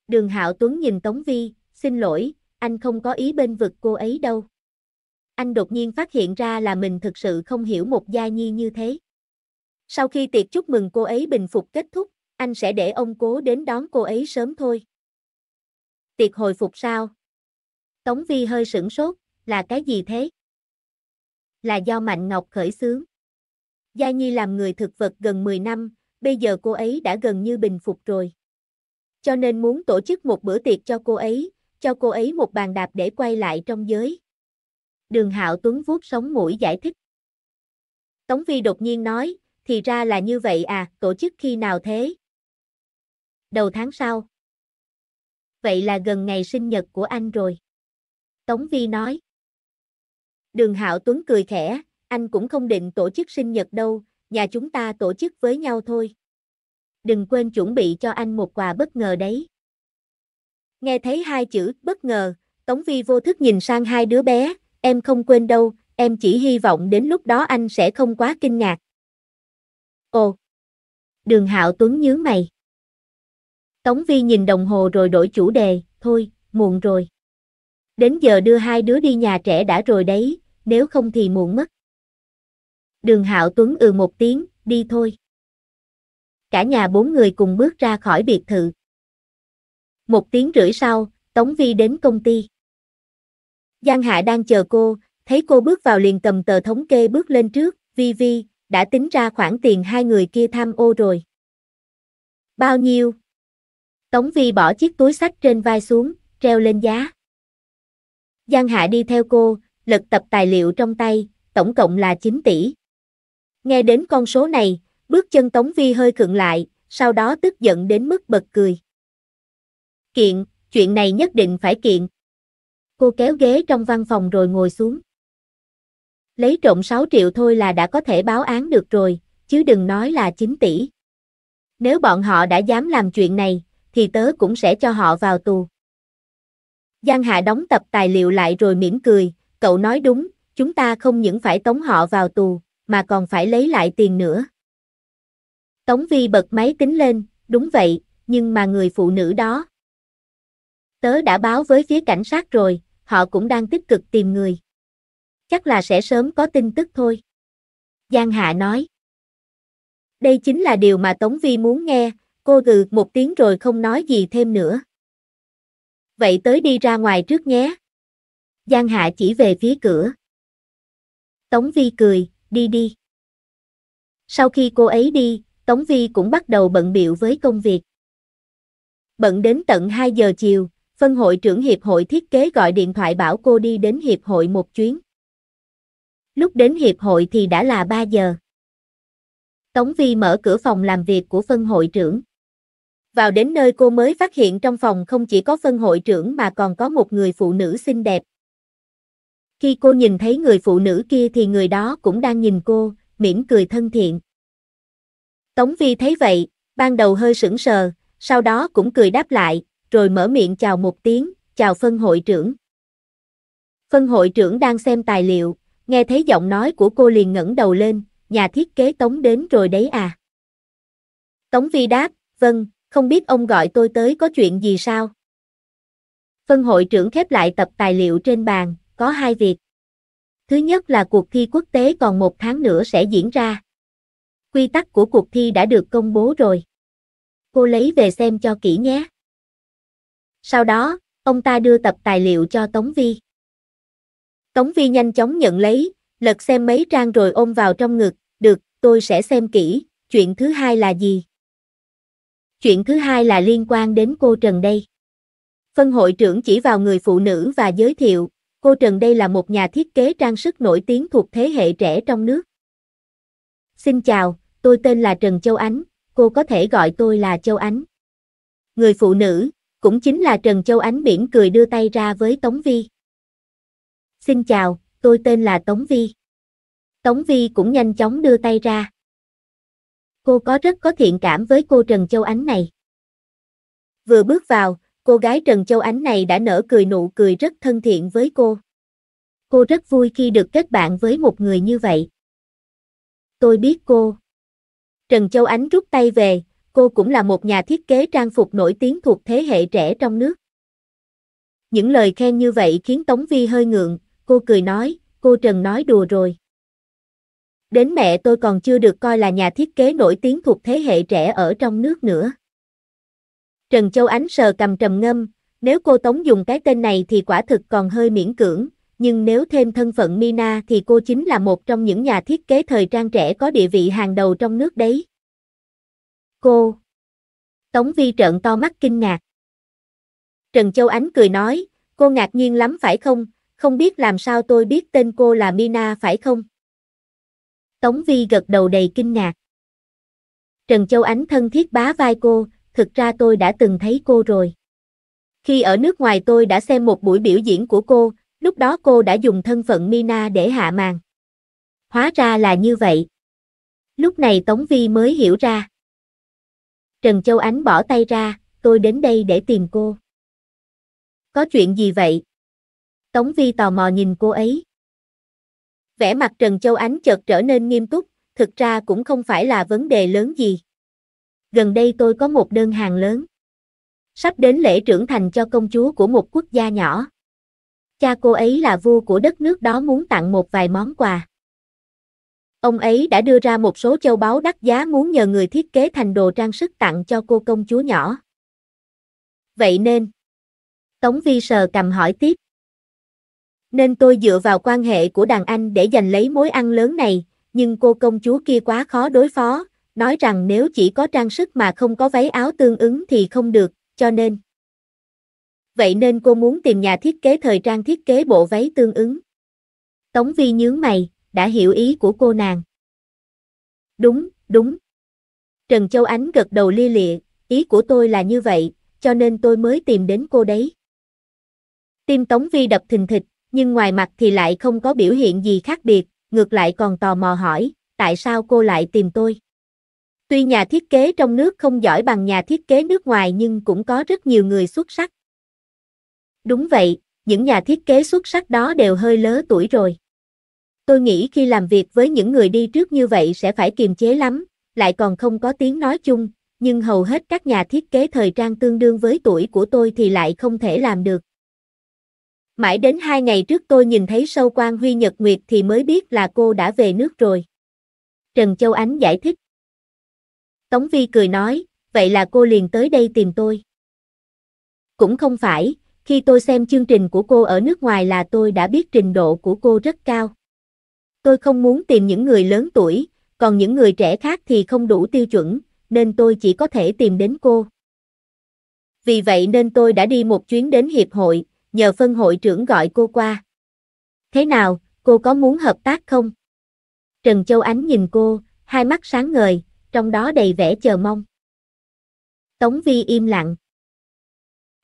Đường Hạo Tuấn nhìn Tống Vi, xin lỗi, anh không có ý bên vực cô ấy đâu anh đột nhiên phát hiện ra là mình thực sự không hiểu một gia nhi như thế. Sau khi tiệc chúc mừng cô ấy bình phục kết thúc, anh sẽ để ông cố đến đón cô ấy sớm thôi. Tiệc hồi phục sao? Tống Vi hơi sửng sốt, là cái gì thế? Là do Mạnh Ngọc khởi xướng. Gia Nhi làm người thực vật gần 10 năm, bây giờ cô ấy đã gần như bình phục rồi. Cho nên muốn tổ chức một bữa tiệc cho cô ấy, cho cô ấy một bàn đạp để quay lại trong giới. Đường Hạo Tuấn vuốt sống mũi giải thích. Tống Vi đột nhiên nói, thì ra là như vậy à, tổ chức khi nào thế? Đầu tháng sau. Vậy là gần ngày sinh nhật của anh rồi. Tống Vi nói. Đường Hạo Tuấn cười khẽ, anh cũng không định tổ chức sinh nhật đâu, nhà chúng ta tổ chức với nhau thôi. Đừng quên chuẩn bị cho anh một quà bất ngờ đấy. Nghe thấy hai chữ bất ngờ, Tống Vi vô thức nhìn sang hai đứa bé, em không quên đâu, em chỉ hy vọng đến lúc đó anh sẽ không quá kinh ngạc. Ồ! Đường Hạo Tuấn nhướng mày. Tống Vi nhìn đồng hồ rồi đổi chủ đề, thôi, muộn rồi. Đến giờ đưa hai đứa đi nhà trẻ đã rồi đấy, nếu không thì muộn mất. Đường Hạo Tuấn ừ một tiếng, đi thôi. Cả nhà bốn người cùng bước ra khỏi biệt thự. Một tiếng rưỡi sau, Tống Vi đến công ty. Giang Hạ đang chờ cô, thấy cô bước vào liền cầm tờ thống kê bước lên trước, vi vi, đã tính ra khoản tiền hai người kia tham ô rồi. Bao nhiêu? Tống Vi bỏ chiếc túi sách trên vai xuống, treo lên giá. Giang Hạ đi theo cô, lật tập tài liệu trong tay, tổng cộng là 9 tỷ. Nghe đến con số này, bước chân Tống Vi hơi khựng lại, sau đó tức giận đến mức bật cười. Kiện, chuyện này nhất định phải kiện. Cô kéo ghế trong văn phòng rồi ngồi xuống. Lấy trộm 6 triệu thôi là đã có thể báo án được rồi, chứ đừng nói là 9 tỷ. Nếu bọn họ đã dám làm chuyện này, thì tớ cũng sẽ cho họ vào tù. Giang Hạ đóng tập tài liệu lại rồi mỉm cười, cậu nói đúng, chúng ta không những phải tống họ vào tù, mà còn phải lấy lại tiền nữa. Tống Vi bật máy tính lên, đúng vậy, nhưng mà người phụ nữ đó, Tớ đã báo với phía cảnh sát rồi, họ cũng đang tích cực tìm người. Chắc là sẽ sớm có tin tức thôi. Giang Hạ nói. Đây chính là điều mà Tống Vi muốn nghe, cô gừ một tiếng rồi không nói gì thêm nữa. Vậy tới đi ra ngoài trước nhé. Giang Hạ chỉ về phía cửa. Tống Vi cười, đi đi. Sau khi cô ấy đi, Tống Vi cũng bắt đầu bận biểu với công việc. Bận đến tận 2 giờ chiều, phân hội trưởng Hiệp hội Thiết kế gọi điện thoại bảo cô đi đến Hiệp hội một chuyến. Lúc đến Hiệp hội thì đã là 3 giờ. Tống Vi mở cửa phòng làm việc của phân hội trưởng. Vào đến nơi cô mới phát hiện trong phòng không chỉ có phân hội trưởng mà còn có một người phụ nữ xinh đẹp. Khi cô nhìn thấy người phụ nữ kia thì người đó cũng đang nhìn cô, mỉm cười thân thiện. Tống Vi thấy vậy, ban đầu hơi sững sờ, sau đó cũng cười đáp lại, rồi mở miệng chào một tiếng, chào phân hội trưởng. Phân hội trưởng đang xem tài liệu, nghe thấy giọng nói của cô liền ngẩng đầu lên, nhà thiết kế Tống đến rồi đấy à. Tống Vi đáp, vâng, không biết ông gọi tôi tới có chuyện gì sao? Phân hội trưởng khép lại tập tài liệu trên bàn, có hai việc. Thứ nhất là cuộc thi quốc tế còn một tháng nữa sẽ diễn ra. Quy tắc của cuộc thi đã được công bố rồi. Cô lấy về xem cho kỹ nhé. Sau đó, ông ta đưa tập tài liệu cho Tống Vi. Tống Vi nhanh chóng nhận lấy, lật xem mấy trang rồi ôm vào trong ngực, được, tôi sẽ xem kỹ, chuyện thứ hai là gì? Chuyện thứ hai là liên quan đến cô Trần đây. Phân hội trưởng chỉ vào người phụ nữ và giới thiệu, cô Trần đây là một nhà thiết kế trang sức nổi tiếng thuộc thế hệ trẻ trong nước. Xin chào, tôi tên là Trần Châu Ánh, cô có thể gọi tôi là Châu Ánh. Người phụ nữ, cũng chính là Trần Châu Ánh miễn cười đưa tay ra với Tống Vi. Xin chào, tôi tên là Tống Vi. Tống Vi cũng nhanh chóng đưa tay ra. Cô có rất có thiện cảm với cô Trần Châu Ánh này. Vừa bước vào, cô gái Trần Châu Ánh này đã nở cười nụ cười rất thân thiện với cô. Cô rất vui khi được kết bạn với một người như vậy. Tôi biết cô. Trần Châu Ánh rút tay về, cô cũng là một nhà thiết kế trang phục nổi tiếng thuộc thế hệ trẻ trong nước. Những lời khen như vậy khiến Tống Vi hơi ngượng, cô cười nói, cô Trần nói đùa rồi. Đến mẹ tôi còn chưa được coi là nhà thiết kế nổi tiếng thuộc thế hệ trẻ ở trong nước nữa. Trần Châu Ánh sờ cầm trầm ngâm, nếu cô Tống dùng cái tên này thì quả thực còn hơi miễn cưỡng, nhưng nếu thêm thân phận Mina thì cô chính là một trong những nhà thiết kế thời trang trẻ có địa vị hàng đầu trong nước đấy cô. Tống Vi trợn to mắt kinh ngạc. Trần Châu Ánh cười nói, cô ngạc nhiên lắm phải không, không biết làm sao tôi biết tên cô là Mina phải không? Tống Vi gật đầu đầy kinh ngạc. Trần Châu Ánh thân thiết bá vai cô, thực ra tôi đã từng thấy cô rồi. Khi ở nước ngoài tôi đã xem một buổi biểu diễn của cô, lúc đó cô đã dùng thân phận Mina để hạ màn. Hóa ra là như vậy. Lúc này Tống Vi mới hiểu ra. Trần Châu Ánh bỏ tay ra, tôi đến đây để tìm cô. Có chuyện gì vậy? Tống Vi tò mò nhìn cô ấy. Vẻ mặt Trần Châu Ánh chợt trở nên nghiêm túc, thực ra cũng không phải là vấn đề lớn gì. Gần đây tôi có một đơn hàng lớn. Sắp đến lễ trưởng thành cho công chúa của một quốc gia nhỏ. Cha cô ấy là vua của đất nước đó muốn tặng một vài món quà. Ông ấy đã đưa ra một số châu báu đắt giá muốn nhờ người thiết kế thành đồ trang sức tặng cho cô công chúa nhỏ. Vậy nên, Tống Vi sờ cầm hỏi tiếp. Nên tôi dựa vào quan hệ của đàn anh để giành lấy mối ăn lớn này, nhưng cô công chúa kia quá khó đối phó, nói rằng nếu chỉ có trang sức mà không có váy áo tương ứng thì không được, cho nên. Vậy nên cô muốn tìm nhà thiết kế thời trang thiết kế bộ váy tương ứng. Tống Vi nhướng mày đã hiểu ý của cô nàng. Đúng, đúng. Trần Châu Ánh gật đầu lia lịa, ý của tôi là như vậy, cho nên tôi mới tìm đến cô đấy. Tim Tống Vi đập thình thịch, nhưng ngoài mặt thì lại không có biểu hiện gì khác biệt, ngược lại còn tò mò hỏi, tại sao cô lại tìm tôi? Tuy nhà thiết kế trong nước không giỏi bằng nhà thiết kế nước ngoài nhưng cũng có rất nhiều người xuất sắc. Đúng vậy, những nhà thiết kế xuất sắc đó đều hơi lớn tuổi rồi. Tôi nghĩ khi làm việc với những người đi trước như vậy sẽ phải kiềm chế lắm, lại còn không có tiếng nói chung, nhưng hầu hết các nhà thiết kế thời trang tương đương với tuổi của tôi thì lại không thể làm được. Mãi đến hai ngày trước tôi nhìn thấy sâu quan Huy Nhật Nguyệt thì mới biết là cô đã về nước rồi. Trần Châu Ánh giải thích. Tống Vi cười nói, vậy là cô liền tới đây tìm tôi. Cũng không phải, khi tôi xem chương trình của cô ở nước ngoài là tôi đã biết trình độ của cô rất cao. Tôi không muốn tìm những người lớn tuổi, còn những người trẻ khác thì không đủ tiêu chuẩn, nên tôi chỉ có thể tìm đến cô. Vì vậy nên tôi đã đi một chuyến đến hiệp hội, nhờ phân hội trưởng gọi cô qua. Thế nào, cô có muốn hợp tác không? Trần Châu Ánh nhìn cô, hai mắt sáng ngời, trong đó đầy vẻ chờ mong. Tống Vi im lặng.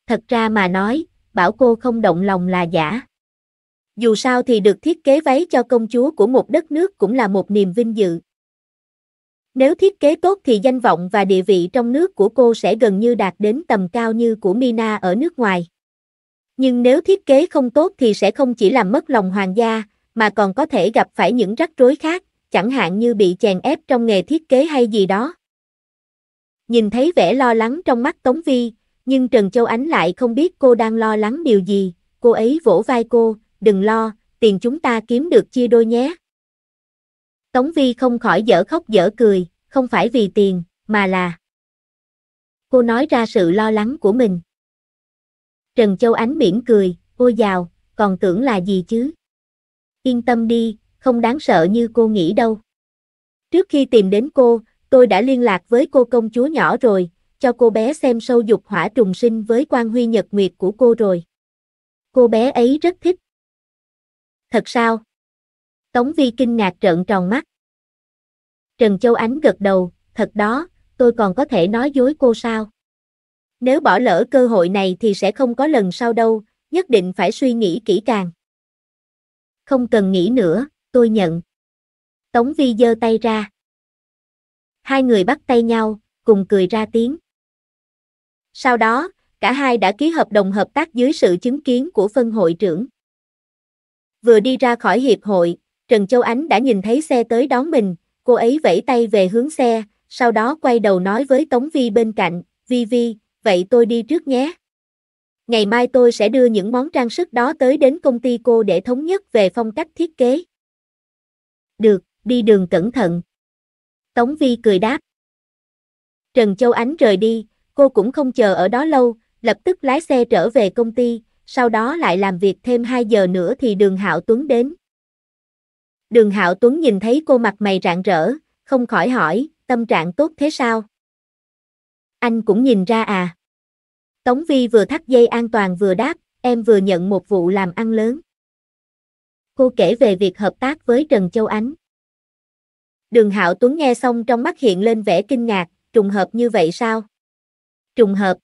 Thật ra mà nói, bảo cô không động lòng là giả dù sao thì được thiết kế váy cho công chúa của một đất nước cũng là một niềm vinh dự. Nếu thiết kế tốt thì danh vọng và địa vị trong nước của cô sẽ gần như đạt đến tầm cao như của Mina ở nước ngoài. Nhưng nếu thiết kế không tốt thì sẽ không chỉ làm mất lòng hoàng gia, mà còn có thể gặp phải những rắc rối khác, chẳng hạn như bị chèn ép trong nghề thiết kế hay gì đó. Nhìn thấy vẻ lo lắng trong mắt Tống Vi, nhưng Trần Châu Ánh lại không biết cô đang lo lắng điều gì, cô ấy vỗ vai cô, đừng lo, tiền chúng ta kiếm được chia đôi nhé. Tống Vi không khỏi dở khóc dở cười, không phải vì tiền, mà là... Cô nói ra sự lo lắng của mình. Trần Châu Ánh mỉm cười, ôi dào, còn tưởng là gì chứ? Yên tâm đi, không đáng sợ như cô nghĩ đâu. Trước khi tìm đến cô, tôi đã liên lạc với cô công chúa nhỏ rồi, cho cô bé xem sâu dục hỏa trùng sinh với quan huy nhật nguyệt của cô rồi. Cô bé ấy rất thích, Thật sao? Tống Vi kinh ngạc trợn tròn mắt. Trần Châu Ánh gật đầu, thật đó, tôi còn có thể nói dối cô sao? Nếu bỏ lỡ cơ hội này thì sẽ không có lần sau đâu, nhất định phải suy nghĩ kỹ càng. Không cần nghĩ nữa, tôi nhận. Tống Vi giơ tay ra. Hai người bắt tay nhau, cùng cười ra tiếng. Sau đó, cả hai đã ký hợp đồng hợp tác dưới sự chứng kiến của phân hội trưởng. Vừa đi ra khỏi hiệp hội, Trần Châu Ánh đã nhìn thấy xe tới đón mình, cô ấy vẫy tay về hướng xe, sau đó quay đầu nói với Tống Vi bên cạnh, Vi Vi, vậy tôi đi trước nhé. Ngày mai tôi sẽ đưa những món trang sức đó tới đến công ty cô để thống nhất về phong cách thiết kế. Được, đi đường cẩn thận. Tống Vi cười đáp. Trần Châu Ánh rời đi, cô cũng không chờ ở đó lâu, lập tức lái xe trở về công ty, sau đó lại làm việc thêm 2 giờ nữa thì đường Hạo Tuấn đến. Đường Hạo Tuấn nhìn thấy cô mặt mày rạng rỡ, không khỏi hỏi, tâm trạng tốt thế sao? Anh cũng nhìn ra à. Tống Vi vừa thắt dây an toàn vừa đáp, em vừa nhận một vụ làm ăn lớn. Cô kể về việc hợp tác với Trần Châu Ánh. Đường Hạo Tuấn nghe xong trong mắt hiện lên vẻ kinh ngạc, trùng hợp như vậy sao? Trùng hợp.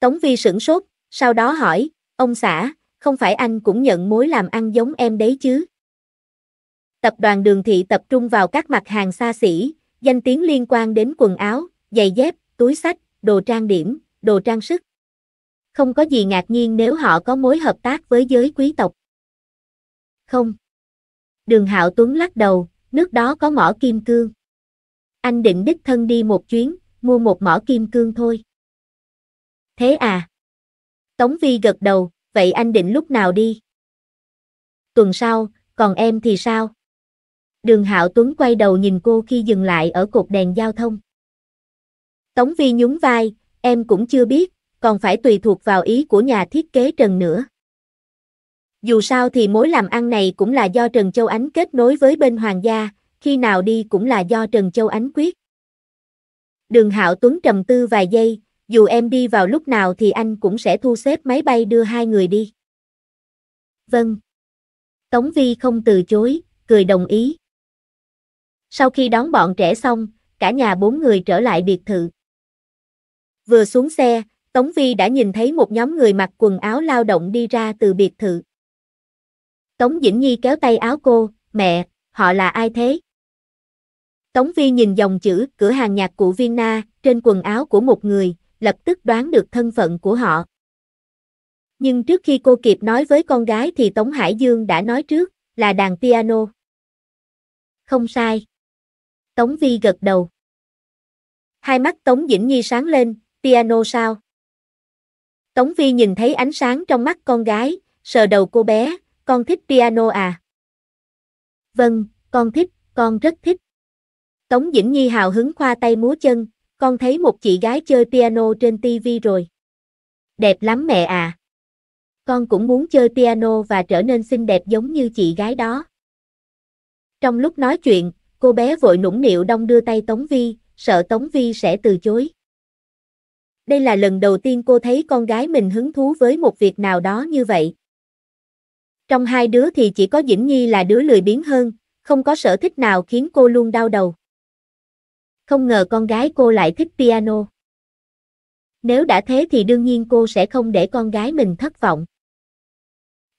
Tống Vi sửng sốt, sau đó hỏi, Ông xã, không phải anh cũng nhận mối làm ăn giống em đấy chứ? Tập đoàn đường thị tập trung vào các mặt hàng xa xỉ, danh tiếng liên quan đến quần áo, giày dép, túi sách, đồ trang điểm, đồ trang sức. Không có gì ngạc nhiên nếu họ có mối hợp tác với giới quý tộc. Không. Đường Hạo Tuấn lắc đầu, nước đó có mỏ kim cương. Anh định đích thân đi một chuyến, mua một mỏ kim cương thôi. Thế à? Tống Vi gật đầu, vậy anh định lúc nào đi? Tuần sau, còn em thì sao? Đường Hạo Tuấn quay đầu nhìn cô khi dừng lại ở cột đèn giao thông. Tống Vi nhún vai, em cũng chưa biết, còn phải tùy thuộc vào ý của nhà thiết kế Trần nữa. Dù sao thì mối làm ăn này cũng là do Trần Châu Ánh kết nối với bên Hoàng gia, khi nào đi cũng là do Trần Châu Ánh quyết. Đường Hạo Tuấn trầm tư vài giây, dù em đi vào lúc nào thì anh cũng sẽ thu xếp máy bay đưa hai người đi. Vâng. Tống Vi không từ chối, cười đồng ý. Sau khi đón bọn trẻ xong, cả nhà bốn người trở lại biệt thự. Vừa xuống xe, Tống Vi đã nhìn thấy một nhóm người mặc quần áo lao động đi ra từ biệt thự. Tống Dĩnh Nhi kéo tay áo cô, mẹ, họ là ai thế? Tống Vi nhìn dòng chữ cửa hàng nhạc cụ na trên quần áo của một người, lập tức đoán được thân phận của họ. Nhưng trước khi cô kịp nói với con gái thì Tống Hải Dương đã nói trước, là đàn piano. Không sai. Tống Vi gật đầu. Hai mắt Tống Dĩnh Nhi sáng lên, piano sao? Tống Vi nhìn thấy ánh sáng trong mắt con gái, sờ đầu cô bé, con thích piano à? Vâng, con thích, con rất thích. Tống Dĩnh Nhi hào hứng khoa tay múa chân, con thấy một chị gái chơi piano trên tivi rồi. Đẹp lắm mẹ à. Con cũng muốn chơi piano và trở nên xinh đẹp giống như chị gái đó. Trong lúc nói chuyện, cô bé vội nũng nịu đong đưa tay Tống Vi, sợ Tống Vi sẽ từ chối. Đây là lần đầu tiên cô thấy con gái mình hứng thú với một việc nào đó như vậy. Trong hai đứa thì chỉ có Dĩnh Nhi là đứa lười biếng hơn, không có sở thích nào khiến cô luôn đau đầu không ngờ con gái cô lại thích piano. Nếu đã thế thì đương nhiên cô sẽ không để con gái mình thất vọng.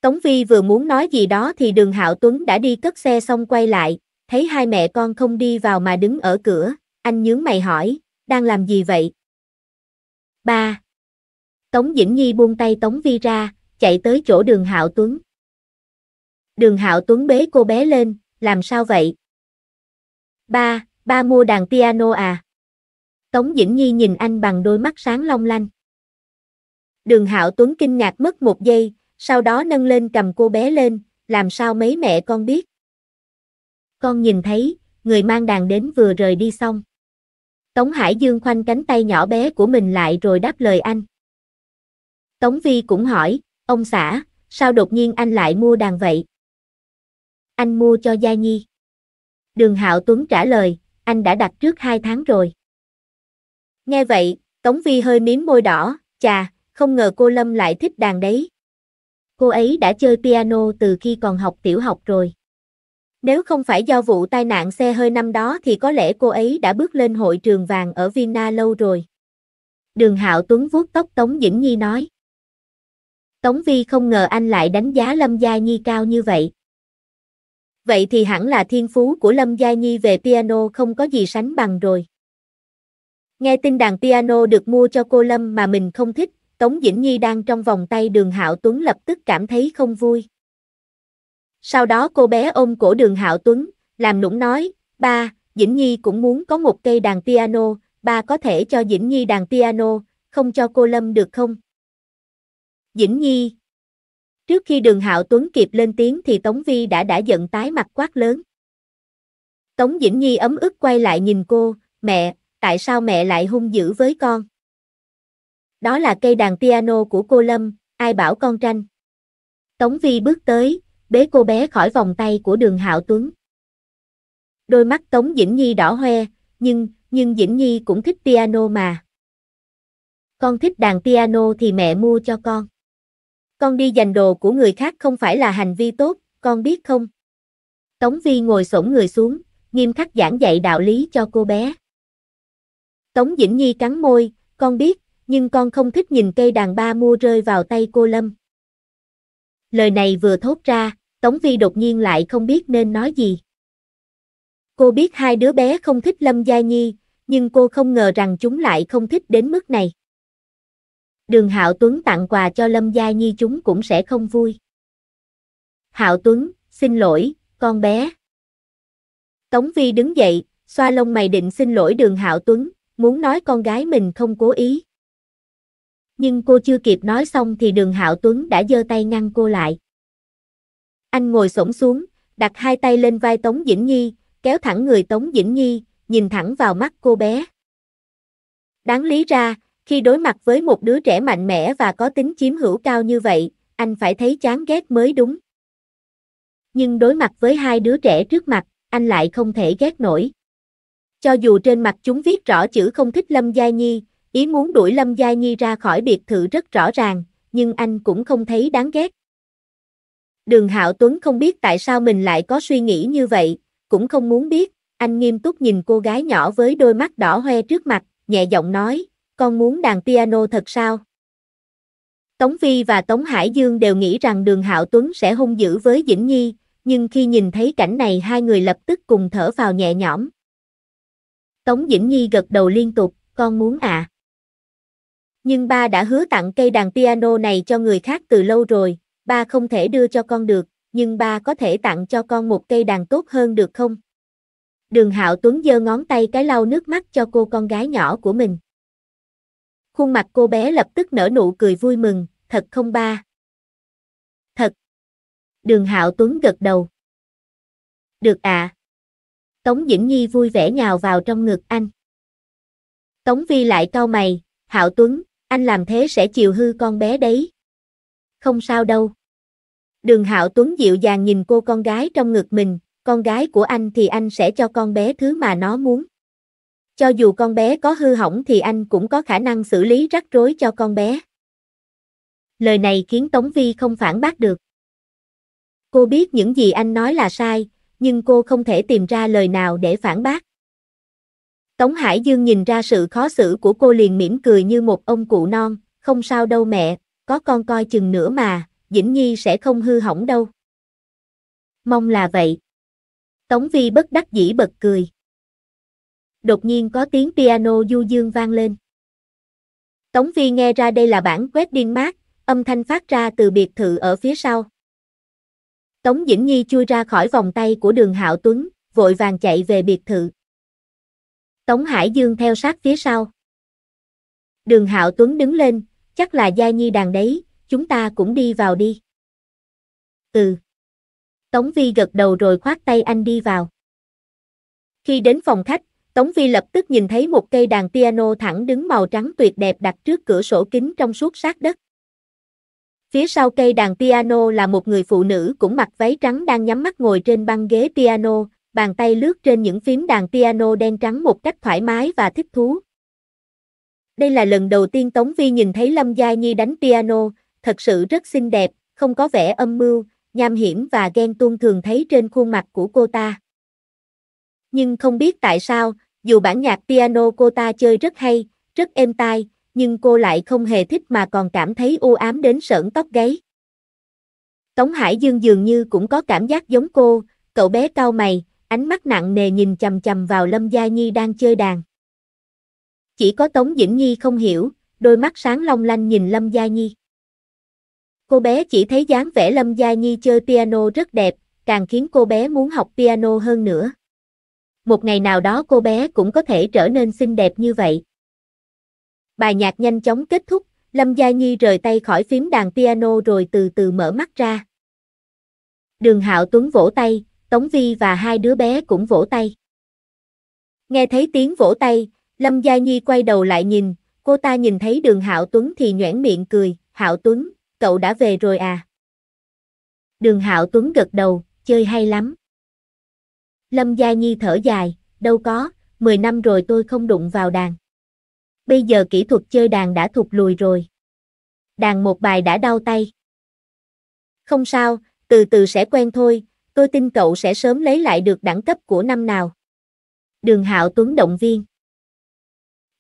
Tống Vi vừa muốn nói gì đó thì đường Hạo Tuấn đã đi cất xe xong quay lại, thấy hai mẹ con không đi vào mà đứng ở cửa, anh nhướng mày hỏi, đang làm gì vậy? Ba. Tống Dĩnh Nhi buông tay Tống Vi ra, chạy tới chỗ đường Hạo Tuấn. Đường Hạo Tuấn bế cô bé lên, làm sao vậy? Ba, ba mua đàn piano à? Tống Dĩnh Nhi nhìn anh bằng đôi mắt sáng long lanh. Đường Hạo Tuấn kinh ngạc mất một giây, sau đó nâng lên cầm cô bé lên, làm sao mấy mẹ con biết? Con nhìn thấy, người mang đàn đến vừa rời đi xong. Tống Hải Dương khoanh cánh tay nhỏ bé của mình lại rồi đáp lời anh. Tống Vi cũng hỏi, ông xã, sao đột nhiên anh lại mua đàn vậy? Anh mua cho Gia Nhi. Đường Hạo Tuấn trả lời, anh đã đặt trước 2 tháng rồi. Nghe vậy, Tống Vi hơi miếm môi đỏ, chà, không ngờ cô Lâm lại thích đàn đấy. Cô ấy đã chơi piano từ khi còn học tiểu học rồi. Nếu không phải do vụ tai nạn xe hơi năm đó thì có lẽ cô ấy đã bước lên hội trường vàng ở Vienna lâu rồi. Đường Hạo Tuấn vuốt tóc Tống Dĩnh Nhi nói. Tống Vi không ngờ anh lại đánh giá Lâm Gia Nhi cao như vậy vậy thì hẳn là thiên phú của Lâm Gia Nhi về piano không có gì sánh bằng rồi. Nghe tin đàn piano được mua cho cô Lâm mà mình không thích, Tống Dĩnh Nhi đang trong vòng tay đường Hạo Tuấn lập tức cảm thấy không vui. Sau đó cô bé ôm cổ đường Hạo Tuấn, làm nũng nói, ba, Dĩnh Nhi cũng muốn có một cây đàn piano, ba có thể cho Dĩnh Nhi đàn piano, không cho cô Lâm được không? Dĩnh Nhi, Trước khi đường hạo tuấn kịp lên tiếng thì Tống Vi đã đã giận tái mặt quát lớn. Tống Dĩnh Nhi ấm ức quay lại nhìn cô, mẹ, tại sao mẹ lại hung dữ với con? Đó là cây đàn piano của cô Lâm, ai bảo con tranh? Tống Vi bước tới, bế cô bé khỏi vòng tay của đường hạo tuấn. Đôi mắt Tống Dĩnh Nhi đỏ hoe, nhưng, nhưng Dĩnh Nhi cũng thích piano mà. Con thích đàn piano thì mẹ mua cho con. Con đi giành đồ của người khác không phải là hành vi tốt, con biết không? Tống Vi ngồi xổm người xuống, nghiêm khắc giảng dạy đạo lý cho cô bé. Tống Dĩnh Nhi cắn môi, con biết, nhưng con không thích nhìn cây đàn ba mua rơi vào tay cô Lâm. Lời này vừa thốt ra, Tống Vi đột nhiên lại không biết nên nói gì. Cô biết hai đứa bé không thích Lâm Gia Nhi, nhưng cô không ngờ rằng chúng lại không thích đến mức này đường Hạo Tuấn tặng quà cho Lâm Gia Nhi chúng cũng sẽ không vui. Hạo Tuấn, xin lỗi, con bé. Tống Vi đứng dậy, xoa lông mày định xin lỗi đường Hạo Tuấn, muốn nói con gái mình không cố ý. Nhưng cô chưa kịp nói xong thì đường Hạo Tuấn đã giơ tay ngăn cô lại. Anh ngồi xổm xuống, đặt hai tay lên vai Tống Dĩnh Nhi, kéo thẳng người Tống Dĩnh Nhi, nhìn thẳng vào mắt cô bé. Đáng lý ra, khi đối mặt với một đứa trẻ mạnh mẽ và có tính chiếm hữu cao như vậy, anh phải thấy chán ghét mới đúng. Nhưng đối mặt với hai đứa trẻ trước mặt, anh lại không thể ghét nổi. Cho dù trên mặt chúng viết rõ chữ không thích Lâm Gia Nhi, ý muốn đuổi Lâm Gia Nhi ra khỏi biệt thự rất rõ ràng, nhưng anh cũng không thấy đáng ghét. Đường Hạo Tuấn không biết tại sao mình lại có suy nghĩ như vậy, cũng không muốn biết, anh nghiêm túc nhìn cô gái nhỏ với đôi mắt đỏ hoe trước mặt, nhẹ giọng nói, con muốn đàn piano thật sao? Tống Vi và Tống Hải Dương đều nghĩ rằng đường Hạo Tuấn sẽ hung dữ với Dĩnh Nhi, nhưng khi nhìn thấy cảnh này hai người lập tức cùng thở vào nhẹ nhõm. Tống Dĩnh Nhi gật đầu liên tục, con muốn à. Nhưng ba đã hứa tặng cây đàn piano này cho người khác từ lâu rồi, ba không thể đưa cho con được, nhưng ba có thể tặng cho con một cây đàn tốt hơn được không? Đường Hạo Tuấn giơ ngón tay cái lau nước mắt cho cô con gái nhỏ của mình. Khuôn mặt cô bé lập tức nở nụ cười vui mừng, thật không ba. Thật. Đường Hạo Tuấn gật đầu. Được ạ. À. Tống Dĩnh Nhi vui vẻ nhào vào trong ngực anh. Tống Vi lại cau mày, Hạo Tuấn, anh làm thế sẽ chiều hư con bé đấy. Không sao đâu. Đường Hạo Tuấn dịu dàng nhìn cô con gái trong ngực mình, con gái của anh thì anh sẽ cho con bé thứ mà nó muốn. Cho dù con bé có hư hỏng thì anh cũng có khả năng xử lý rắc rối cho con bé. Lời này khiến Tống Vi không phản bác được. Cô biết những gì anh nói là sai, nhưng cô không thể tìm ra lời nào để phản bác. Tống Hải Dương nhìn ra sự khó xử của cô liền mỉm cười như một ông cụ non, không sao đâu mẹ, có con coi chừng nữa mà, Dĩnh Nhi sẽ không hư hỏng đâu. Mong là vậy. Tống Vi bất đắc dĩ bật cười đột nhiên có tiếng piano du dương vang lên. Tống Vi nghe ra đây là bản quét điên mát, âm thanh phát ra từ biệt thự ở phía sau. Tống Dĩnh Nhi chui ra khỏi vòng tay của đường Hạo Tuấn, vội vàng chạy về biệt thự. Tống Hải Dương theo sát phía sau. Đường Hạo Tuấn đứng lên, chắc là Gia Nhi đàn đấy, chúng ta cũng đi vào đi. Ừ. Tống Vi gật đầu rồi khoát tay anh đi vào. Khi đến phòng khách, Tống Vi lập tức nhìn thấy một cây đàn piano thẳng đứng màu trắng tuyệt đẹp đặt trước cửa sổ kính trong suốt sát đất. Phía sau cây đàn piano là một người phụ nữ cũng mặc váy trắng đang nhắm mắt ngồi trên băng ghế piano, bàn tay lướt trên những phím đàn piano đen trắng một cách thoải mái và thích thú. Đây là lần đầu tiên Tống Vi nhìn thấy Lâm Gia Nhi đánh piano, thật sự rất xinh đẹp, không có vẻ âm mưu, nham hiểm và ghen tuông thường thấy trên khuôn mặt của cô ta. Nhưng không biết tại sao, dù bản nhạc piano cô ta chơi rất hay, rất êm tai, nhưng cô lại không hề thích mà còn cảm thấy u ám đến sởn tóc gáy. Tống Hải Dương dường như cũng có cảm giác giống cô, cậu bé cau mày, ánh mắt nặng nề nhìn chầm chầm vào Lâm Gia Nhi đang chơi đàn. Chỉ có Tống Dĩnh Nhi không hiểu, đôi mắt sáng long lanh nhìn Lâm Gia Nhi. Cô bé chỉ thấy dáng vẻ Lâm Gia Nhi chơi piano rất đẹp, càng khiến cô bé muốn học piano hơn nữa một ngày nào đó cô bé cũng có thể trở nên xinh đẹp như vậy. Bài nhạc nhanh chóng kết thúc, Lâm Gia Nhi rời tay khỏi phím đàn piano rồi từ từ mở mắt ra. Đường Hạo Tuấn vỗ tay, Tống Vi và hai đứa bé cũng vỗ tay. Nghe thấy tiếng vỗ tay, Lâm Gia Nhi quay đầu lại nhìn, cô ta nhìn thấy đường Hạo Tuấn thì nhoẻn miệng cười, Hạo Tuấn, cậu đã về rồi à? Đường Hạo Tuấn gật đầu, chơi hay lắm. Lâm Gia Nhi thở dài, đâu có, 10 năm rồi tôi không đụng vào đàn. Bây giờ kỹ thuật chơi đàn đã thụt lùi rồi. Đàn một bài đã đau tay. Không sao, từ từ sẽ quen thôi, tôi tin cậu sẽ sớm lấy lại được đẳng cấp của năm nào. Đường Hạo Tuấn động viên.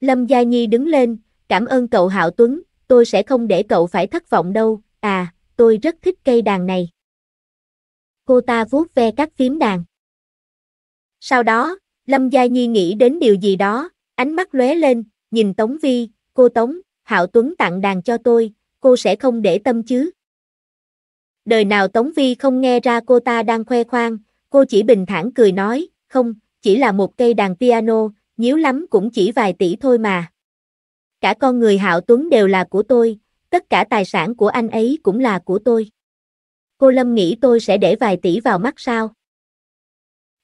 Lâm Gia Nhi đứng lên, cảm ơn cậu Hạo Tuấn, tôi sẽ không để cậu phải thất vọng đâu, à, tôi rất thích cây đàn này. Cô ta vuốt ve các phím đàn. Sau đó, Lâm Gia Nhi nghĩ đến điều gì đó, ánh mắt lóe lên, nhìn Tống Vi, cô Tống, Hạo Tuấn tặng đàn cho tôi, cô sẽ không để tâm chứ. Đời nào Tống Vi không nghe ra cô ta đang khoe khoang, cô chỉ bình thản cười nói, không, chỉ là một cây đàn piano, nhíu lắm cũng chỉ vài tỷ thôi mà. Cả con người Hạo Tuấn đều là của tôi, tất cả tài sản của anh ấy cũng là của tôi. Cô Lâm nghĩ tôi sẽ để vài tỷ vào mắt sao?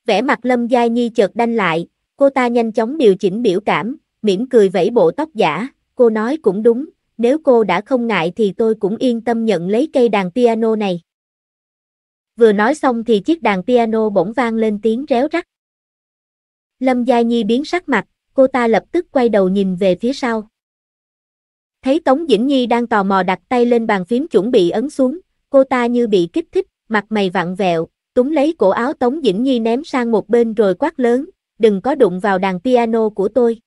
Vẻ mặt Lâm Giai Nhi chợt đanh lại, cô ta nhanh chóng điều chỉnh biểu cảm, mỉm cười vẫy bộ tóc giả, cô nói cũng đúng, nếu cô đã không ngại thì tôi cũng yên tâm nhận lấy cây đàn piano này. Vừa nói xong thì chiếc đàn piano bỗng vang lên tiếng réo rắt. Lâm Gia Nhi biến sắc mặt, cô ta lập tức quay đầu nhìn về phía sau. Thấy Tống Dĩnh Nhi đang tò mò đặt tay lên bàn phím chuẩn bị ấn xuống, cô ta như bị kích thích, mặt mày vặn vẹo, túm lấy cổ áo Tống Dĩnh Nhi ném sang một bên rồi quát lớn, đừng có đụng vào đàn piano của tôi.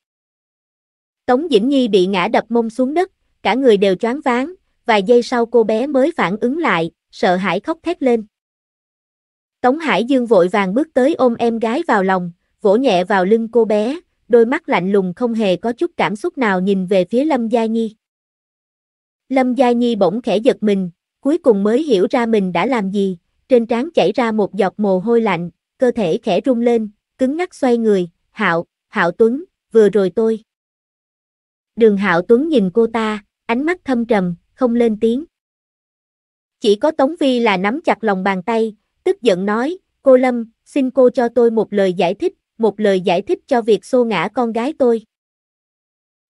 Tống Dĩnh Nhi bị ngã đập mông xuống đất, cả người đều choáng váng, vài giây sau cô bé mới phản ứng lại, sợ hãi khóc thét lên. Tống Hải Dương vội vàng bước tới ôm em gái vào lòng, vỗ nhẹ vào lưng cô bé, đôi mắt lạnh lùng không hề có chút cảm xúc nào nhìn về phía Lâm Gia Nhi. Lâm Gia Nhi bỗng khẽ giật mình, cuối cùng mới hiểu ra mình đã làm gì, trên trán chảy ra một giọt mồ hôi lạnh, cơ thể khẽ rung lên, cứng ngắc xoay người, hạo, hạo tuấn, vừa rồi tôi. Đường hạo tuấn nhìn cô ta, ánh mắt thâm trầm, không lên tiếng. Chỉ có Tống Vi là nắm chặt lòng bàn tay, tức giận nói, cô Lâm, xin cô cho tôi một lời giải thích, một lời giải thích cho việc xô ngã con gái tôi.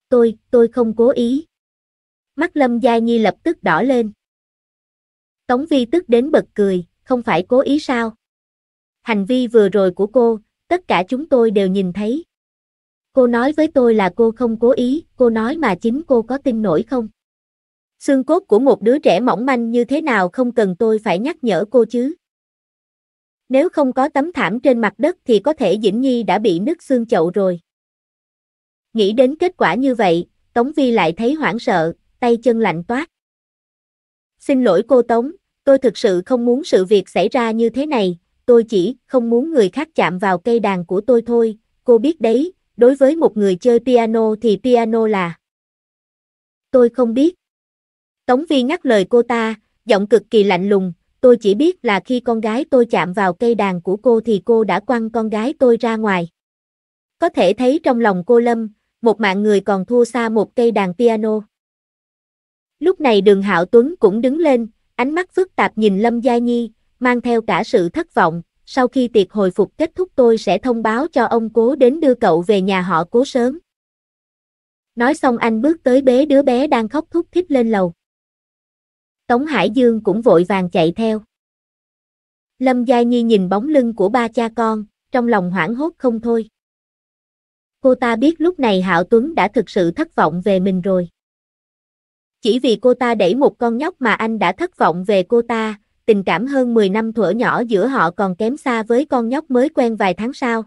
Tôi, tôi không cố ý. Mắt Lâm Gia Nhi lập tức đỏ lên. Tống Vi tức đến bật cười không phải cố ý sao? Hành vi vừa rồi của cô, tất cả chúng tôi đều nhìn thấy. Cô nói với tôi là cô không cố ý, cô nói mà chính cô có tin nổi không? Xương cốt của một đứa trẻ mỏng manh như thế nào không cần tôi phải nhắc nhở cô chứ? Nếu không có tấm thảm trên mặt đất thì có thể Dĩnh Nhi đã bị nứt xương chậu rồi. Nghĩ đến kết quả như vậy, Tống Vi lại thấy hoảng sợ, tay chân lạnh toát. Xin lỗi cô Tống, Tôi thực sự không muốn sự việc xảy ra như thế này, tôi chỉ không muốn người khác chạm vào cây đàn của tôi thôi, cô biết đấy, đối với một người chơi piano thì piano là... Tôi không biết. Tống Vi ngắt lời cô ta, giọng cực kỳ lạnh lùng, tôi chỉ biết là khi con gái tôi chạm vào cây đàn của cô thì cô đã quăng con gái tôi ra ngoài. Có thể thấy trong lòng cô Lâm, một mạng người còn thua xa một cây đàn piano. Lúc này đường Hạo Tuấn cũng đứng lên, ánh mắt phức tạp nhìn Lâm Gia Nhi, mang theo cả sự thất vọng, sau khi tiệc hồi phục kết thúc tôi sẽ thông báo cho ông cố đến đưa cậu về nhà họ cố sớm. Nói xong anh bước tới bế đứa bé đang khóc thúc thích lên lầu. Tống Hải Dương cũng vội vàng chạy theo. Lâm Gia Nhi nhìn bóng lưng của ba cha con, trong lòng hoảng hốt không thôi. Cô ta biết lúc này Hạo Tuấn đã thực sự thất vọng về mình rồi. Chỉ vì cô ta đẩy một con nhóc mà anh đã thất vọng về cô ta, tình cảm hơn 10 năm thuở nhỏ giữa họ còn kém xa với con nhóc mới quen vài tháng sau.